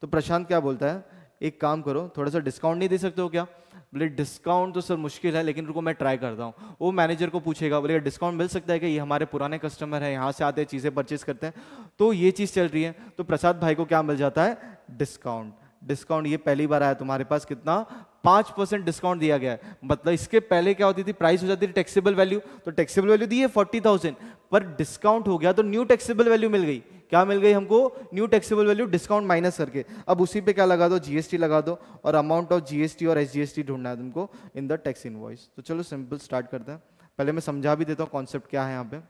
तो प्रशांत क्या बोलता है एक काम करो थोड़ा सा डिस्काउंट नहीं दे सकते हो क्या बोले डिस्काउंट तो सर मुश्किल है लेकिन रुको मैं ट्राई करता हूँ वो मैनेजर को पूछेगा बोलेगा डिस्काउंट मिल सकता है कि ये हमारे पुराने कस्टमर है यहाँ से आते हैं चीज़ें परचेज करते हैं तो ये चीज़ चल रही है तो प्रसाद भाई को क्या मिल जाता है डिस्काउंट डिस्काउंट ये पहली बार आया तुम्हारे पास कितना पाँच परसेंट डिस्काउंट दिया गया है मतलब इसके पहले क्या होती थी प्राइस हो जाती थी टैक्सेबल वैल्यू तो टैक्सेबल वैल्यू दी है फोर्टी थाउजेंड पर डिस्काउंट हो गया तो न्यू टैक्सेबल वैल्यू मिल गई क्या मिल गई हमको new taxable value discount minus करके अब उसी पे क्या लगा दो जीएसटी लगा दो और अमाउंट ऑफ जीएसटी और एसजीएसटी ढूंढना है तुमको इन द टैक्स इनवॉइस तो चलो सिंपल स्टार्ट करते हैं पहले मैं समझा भी देता हूँ कॉन्सेप्ट क्या है यहाँ पे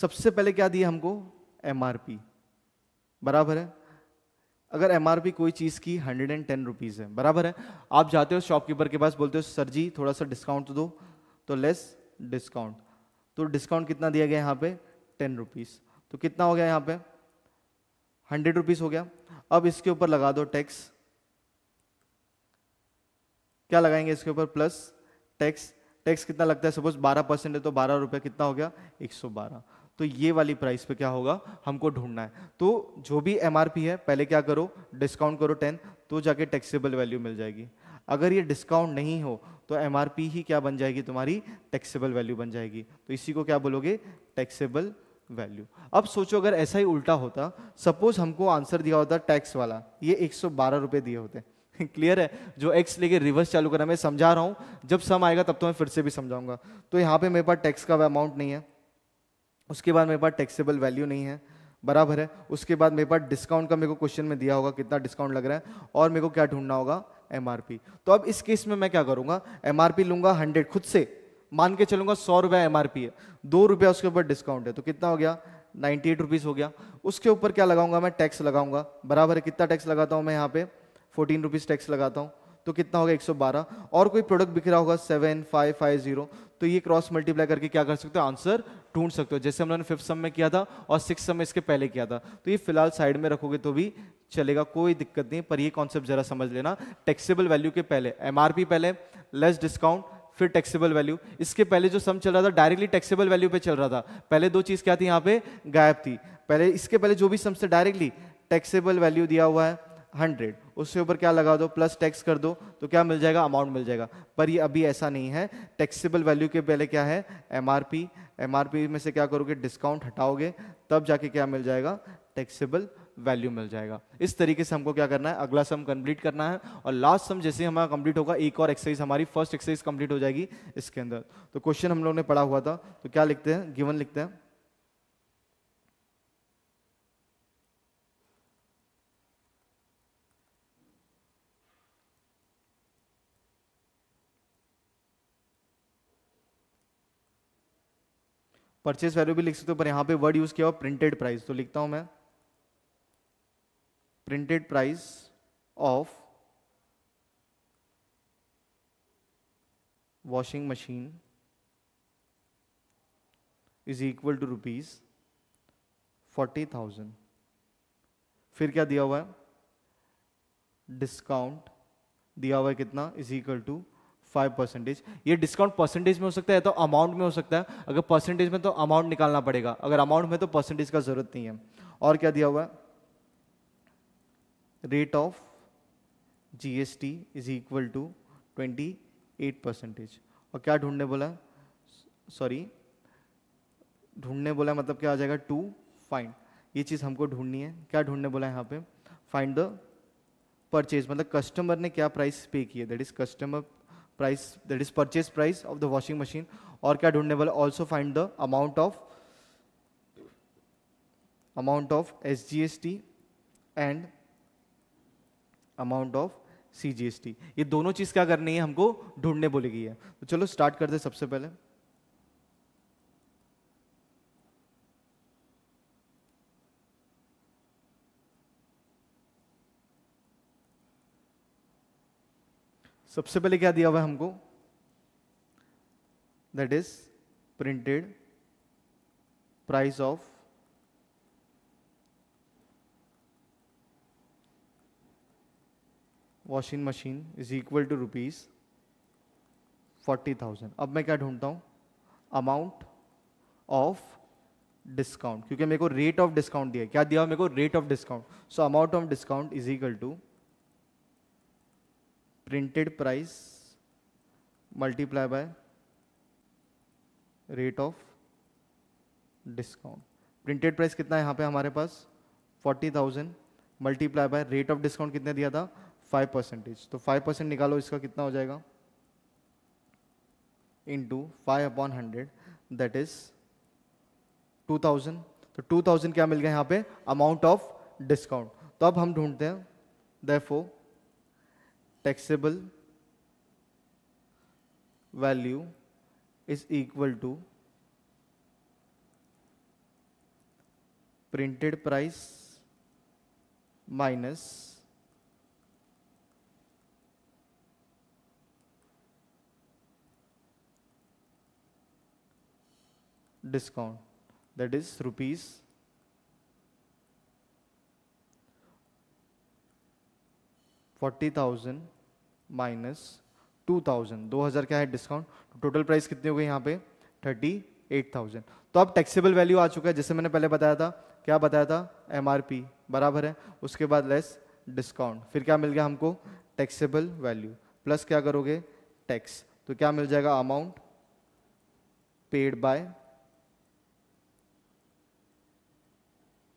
सबसे पहले क्या दिया हमको एम बराबर है अगर एम कोई चीज़ की हंड्रेड एंड टेन रुपीज़ है बराबर है आप जाते हो शॉपकीपर के पास बोलते हो सर जी थोड़ा सा डिस्काउंट तो दो तो लेस डिस्काउंट तो डिस्काउंट कितना दिया गया यहाँ पे टेन रुपीज़ तो कितना हो गया यहाँ पे हंड्रेड रुपीज़ हो गया अब इसके ऊपर लगा दो टैक्स क्या लगाएंगे इसके ऊपर प्लस टैक्स टैक्स कितना लगता है सपोज 12 परसेंट है तो बारह रुपया कितना हो गया 112 तो ये वाली प्राइस पे क्या होगा हमको ढूंढना है तो जो भी एमआरपी है पहले क्या करो डिस्काउंट करो 10 तो जाके टैक्सेबल वैल्यू मिल जाएगी अगर ये डिस्काउंट नहीं हो तो एम ही क्या बन जाएगी तुम्हारी टैक्सेबल वैल्यू बन जाएगी तो इसी को क्या बोलोगे टैक्सेबल वैल्यू अब सोचो अगर ऐसा ही उल्टा होता सपोज हमको आंसर दिया होता टैक्स वाला ये एक सौ दिए होते क्लियर है जो एक्स लेके रिवर्स चालू करा मैं समझा रहा हूँ जब सम आएगा तब तो मैं फिर से भी समझाऊंगा तो यहाँ पे मेरे पास टैक्स का अमाउंट नहीं है उसके बाद मेरे पास टैक्सेबल वैल्यू नहीं है बराबर है उसके बाद मेरे पास डिस्काउंट का मेरे को क्वेश्चन में दिया होगा कितना डिस्काउंट लग रहा है और मेरे को क्या ढूंढना होगा एम तो अब इस केस में मैं क्या करूँगा एम लूंगा हंड्रेड खुद से मान के चलूंगा सौ रुपया एम है दो रुपया उसके ऊपर डिस्काउंट है तो कितना हो गया नाइन्टी एट रुपीज़ हो गया उसके ऊपर क्या लगाऊंगा मैं टैक्स लगाऊंगा बराबर है कितना टैक्स लगाता हूँ मैं यहाँ पे फोर्टीन रुपीज़ टैक्स लगाता हूँ तो कितना होगा बारह और कोई प्रोडक्ट बिखरा होगा सेवन फाइव फाइव जीरो तो ये क्रॉस मल्टीप्लाई करके क्या कर सकते हो आंसर ढूंढ सकते हो जैसे हम लोगों ने फिफ्थ सम में किया था और सिक्स सम में इसके पहले किया था तो ये फिलहाल साइड में रखोगे तो भी चलेगा कोई दिक्कत नहीं पर ये कॉन्सेप्ट जरा समझ लेना टैक्सेबल वैल्यू के पहले एम पहले लेस डिस्काउंट फिर टैक्सेबल वैल्यू इसके पहले जो सम चल रहा था डायरेक्टली टैक्सेबल वैल्यू पे चल रहा था पहले दो चीज़ क्या थी यहाँ पे गायब थी पहले इसके पहले जो भी सम से डायरेक्टली टैक्सेबल वैल्यू दिया हुआ है हंड्रेड उससे ऊपर क्या लगा दो प्लस टैक्स कर दो तो क्या मिल जाएगा अमाउंट मिल जाएगा पर ये अभी ऐसा नहीं है टैक्सेबल वैल्यू के पहले क्या है एमआरपी एमआरपी में से क्या करोगे डिस्काउंट हटाओगे तब जाके क्या मिल जाएगा टैक्सेबल वैल्यू मिल जाएगा इस तरीके से हमको क्या करना है अगला सम कंप्लीट करना है और लास्ट सम जैसे हमारा कंप्लीट होगा एक और एक्सरसाइज हमारी फर्स्ट एक्सरसाइज कंप्लीट हो जाएगी इसके अंदर तो क्वेश्चन हम लोग ने पढ़ा हुआ था तो क्या लिखते हैं गिवन लिखते हैं परचेज वैल्यू भी लिख सकते हो पर यहां पे वर्ड यूज किया हुआ प्रिंटेड प्राइस तो लिखता हूं मैं printed price of washing machine is equal to rupees forty thousand फिर क्या दिया हुआ है डिस्काउंट दिया हुआ है कितना is equal to five percentage ये डिस्काउंट परसेंटेज में हो सकता है तो अमाउंट में हो सकता है अगर परसेंटेज में तो अमाउंट निकालना पड़ेगा अगर अमाउंट में तो परसेंटेज का जरूरत नहीं है और क्या दिया हुआ है rate of GST is equal to twenty eight percentage और क्या ढूंढने बोला सॉरी ढूंढने बोला मतलब क्या आ जाएगा टू फाइंड ये चीज़ हमको ढूंढनी है क्या ढूंढने बोला है यहाँ पे फाइंड द परचेज मतलब कस्टमर ने क्या प्राइस पे किया that is customer price that is purchase price of the washing machine और क्या ढूंढने वाले also find the amount of amount of S G S T and amount of C G S T ये दोनों चीज क्या करनी है हमको ढूंढने बोली गई है तो चलो स्टार्ट करते सबसे पहले सबसे पहले क्या दिया हुआ है हमको that is printed price of washing machine is equal to rupees forty thousand अब मैं क्या ढूंढता हूं अमाउंट ऑफ डिस्काउंट क्योंकि मेरे को रेट ऑफ डिस्काउंट दिया क्या दिया मेरे को rate of discount so amount of discount is equal to printed price multiply by rate of discount printed price कितना है यहाँ पे हमारे पास forty thousand multiply by rate of discount कितने दिया था फाइव परसेंटेज तो फाइव परसेंट निकालो इसका कितना हो जाएगा into five upon hundred that is two thousand तो टू थाउजेंड क्या मिल गया यहाँ पे अमाउंट ऑफ डिस्काउंट तो अब हम ढूंढते हैं therefore taxable value is equal to printed price minus discount that is rupees forty thousand minus two thousand दो हज़ार क्या है डिस्काउंट टोटल प्राइस कितने हो गए यहाँ पे थर्टी एट थाउजेंड तो अब टैक्सेबल वैल्यू आ चुका है जैसे मैंने पहले बताया था क्या बताया था एम आर पी बराबर है उसके बाद लेस डिस्काउंट फिर क्या मिल गया हमको टैक्सेबल वैल्यू प्लस क्या करोगे टैक्स तो क्या मिल जाएगा amount paid by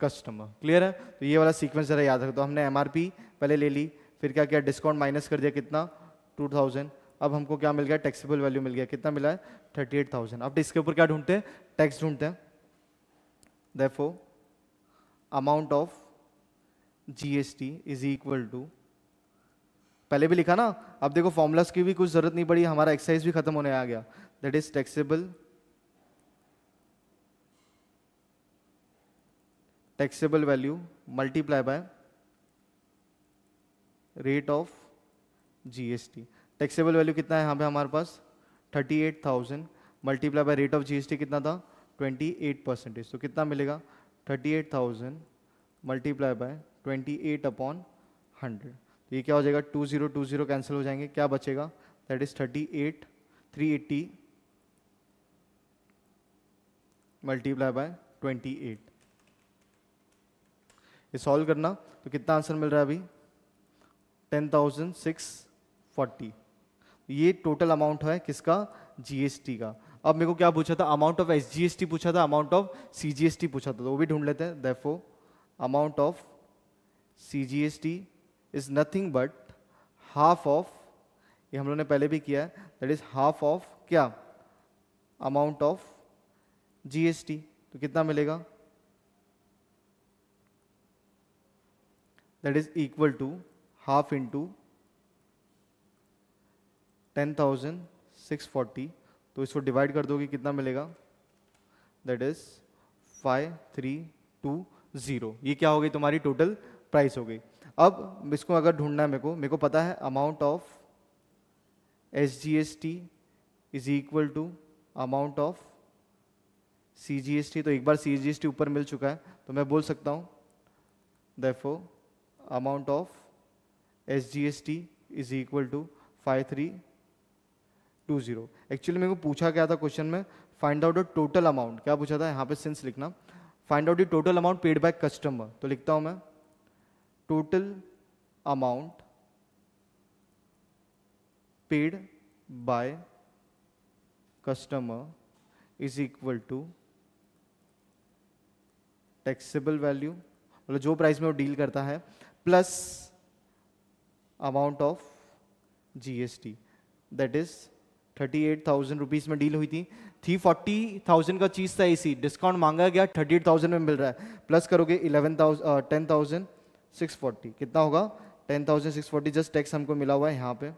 customer clear है तो ये वाला सीक्वेंस जरा याद रखो तो हमने एमआरपी पहले ले ली फिर क्या किया डिस्काउंट माइनस कर दिया कितना टू थाउजेंड अब हमको क्या मिल गया टैक्सीबल वैल्यू मिल गया कितना मिला है थर्टी एट थाउजेंड अब इसके ऊपर क्या ढूंढते हैं टैक्स ढूंढते हैं of G S T is equal to पहले भी लिखा ना अब देखो फॉर्मूलाज की भी कुछ जरूरत नहीं पड़ी हमारा एक्सरसाइज भी खत्म होने आ गया that is taxable taxable value multiply by rate of GST taxable value कितना है यहाँ पे हमारे पास 38,000 multiply by rate of GST कितना था 28 परसेंटेज तो कितना मिलेगा 38,000 मल्टीप्लाई बाय 28 अपॉन 100 तो ये क्या हो जाएगा 2020 कैंसिल हो जाएंगे क्या बचेगा दैट इज 38 380 मल्टीप्लाई बाय 28 ये सॉल्व करना तो कितना आंसर मिल रहा है अभी टेन थाउजेंड सिक्स फोर्टी ये टोटल अमाउंट है किसका जीएसटी का अब मेरे को क्या पूछा था अमाउंट ऑफ एसजीएसटी पूछा था अमाउंट ऑफ सीजीएसटी पूछा था तो वो भी ढूंढ लेते हैं therefore amount of CGST is nothing but half of ये हम लोगों ने पहले भी किया है दैट इज हाफ ऑफ क्या अमाउंट ऑफ जीएसटी तो कितना मिलेगा that is equal to half into 10,640 तो इसको डिवाइड कर दोगे कितना मिलेगा that is five three two zero ये क्या हो गई तुम्हारी टोटल प्राइस हो गई अब इसको अगर ढूंढना है मेरे को मेरे को पता है amount of S G S T is equal to amount of C G S T तो एक बार सी जी एस टी ऊपर मिल चुका है तो मैं बोल सकता हूँ therefore amount of S S G T is equal to five three two zero actually मेरे को पूछा गया था क्वेश्चन में find out the total amount क्या पूछा था यहाँ पे सिंस लिखना find out the total amount paid by customer तो लिखता हूँ मैं total amount paid by customer is equal to taxable value मतलब जो प्राइस में वो डील करता है plus amount of GST that is 38,000 rupees में डील हुई थी थ्री फोर्टी थाउजेंड का चीज़ था इसी डिस्काउंट मांगा गया 38,000 में मिल रहा है प्लस करोगे 11,000 सिक्स फोर्टी कितना होगा 10,640 जस्ट टैक्स हमको मिला हुआ है यहाँ पे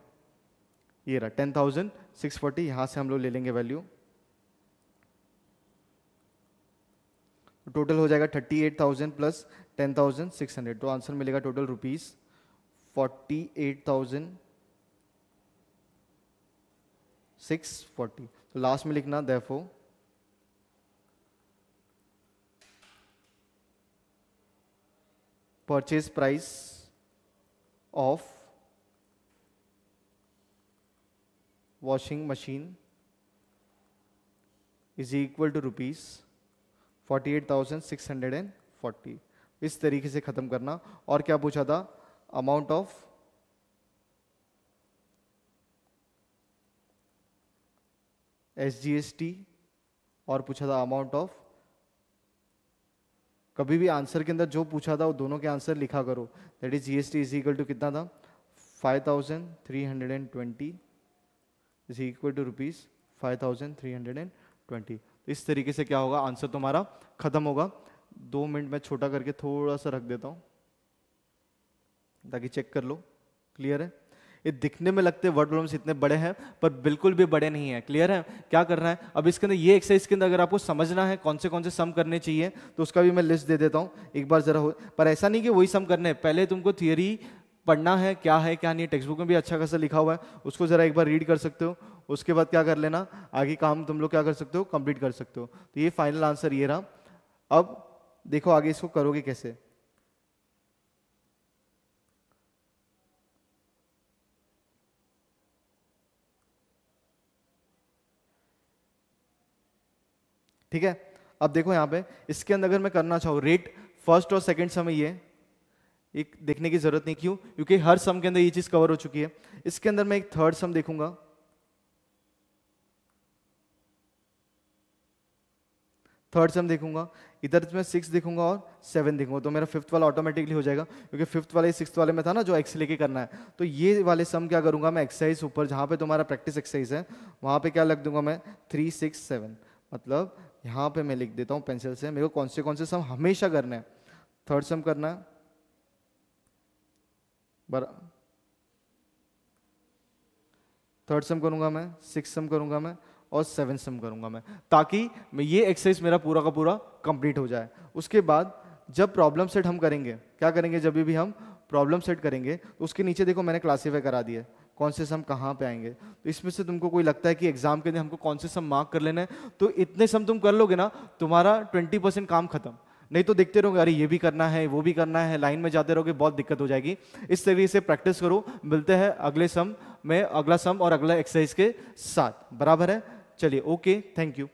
ये रहा 10,640 यहाँ से हम लोग ले लेंगे वैल्यू टोटल हो जाएगा 38,000 प्लस 10,600 तो आंसर मिलेगा टोटल रुपीज़ 48,000 तो लास्ट में लिखना therefore purchase price of washing machine is equal to rupees forty eight thousand six hundred and forty इस तरीके से ख़त्म करना और क्या पूछा था amount of एस और पूछा था अमाउंट ऑफ कभी भी आंसर के अंदर जो पूछा था वो दोनों के आंसर लिखा करो that is GST is equal to कितना था five thousand three hundred and twenty is equal to rupees five thousand three hundred and twenty इस तरीके से क्या होगा आंसर तुम्हारा खत्म होगा दो मिनट में छोटा करके थोड़ा सा रख देता हूँ ताकि चेक कर लो क्लियर है ये दिखने में लगते वर्ड प्रॉब्लम्स इतने बड़े हैं पर बिल्कुल भी बड़े नहीं है क्लियर है क्या करना है अब इसके अंदर ये एक्सरसाइज के अंदर अगर आपको समझना है कौन से कौन से सम करने चाहिए तो उसका भी मैं लिस्ट दे देता हूँ एक बार जरा हो पर ऐसा नहीं कि वही सम करने हैं पहले तुमको थियोरी पढ़ना है क्या है क्या नहीं टेक्स्ट बुक में भी अच्छा खासा लिखा हुआ है उसको जरा एक बार रीड कर सकते हो उसके बाद क्या कर लेना आगे काम तुम लोग क्या कर सकते हो कंप्लीट कर सकते हो तो ये फाइनल आंसर ये रहा अब देखो आगे इसको करोगे कैसे ठीक है अब देखो यहां पे इसके अंदर अगर मैं करना चाहूँ रेट फर्स्ट और सेकेंड सम ये एक देखने की जरूरत नहीं क्यों क्योंकि हर सम के अंदर ये चीज कवर हो चुकी है इसके अंदर मैं एक थर्ड सम देखूंगा थर्ड सम देखूंगा इधर मैं सिक्स देखूंगा और सेवन देखूंगा तो मेरा फिफ्थ वाला ऑटोमेटिकली हो जाएगा क्योंकि फिफ्थ वाले सिक्स वाले में था ना जो एक्स लेके करना है तो ये वाले सम क्या करूंगा मैं एक्सरसाइज ऊपर जहाँ पे तुम्हारा प्रैक्टिस एक्सरसाइज है वहाँ पे क्या लग दूंगा मैं थ्री सिक्स सेवन मतलब यहाँ पे मैं लिख देता हूँ पेंसिल से मेरे को कौन से कौन से सम हमेशा करना है थर्ड सम करना है बर थर्ड सम करूंगा मैं सिक्स सम करूंगा मैं और सेवन सम करूंगा मैं ताकि मैं ये एक्सरसाइज मेरा पूरा का पूरा कंप्लीट हो जाए उसके बाद जब प्रॉब्लम सेट हम करेंगे क्या करेंगे जब भी हम प्रॉब्लम सेट करेंगे तो उसके नीचे देखो मैंने क्लासीफाई करा दिया कौन से सम कहाँ पे आएंगे तो इसमें से तुमको कोई लगता है कि एग्जाम के दिन हमको कौन से सम मार्क कर लेना है तो इतने सम तुम कर लोगे ना तुम्हारा ट्वेंटी परसेंट काम खत्म नहीं तो देखते रहोगे अरे ये भी करना है वो भी करना है लाइन में जाते रहोगे बहुत दिक्कत हो जाएगी इस तरीके से प्रैक्टिस करो मिलते हैं अगले सम में अगला सम और अगला एक्सरसाइज के साथ बराबर है चलिए ओके थैंक यू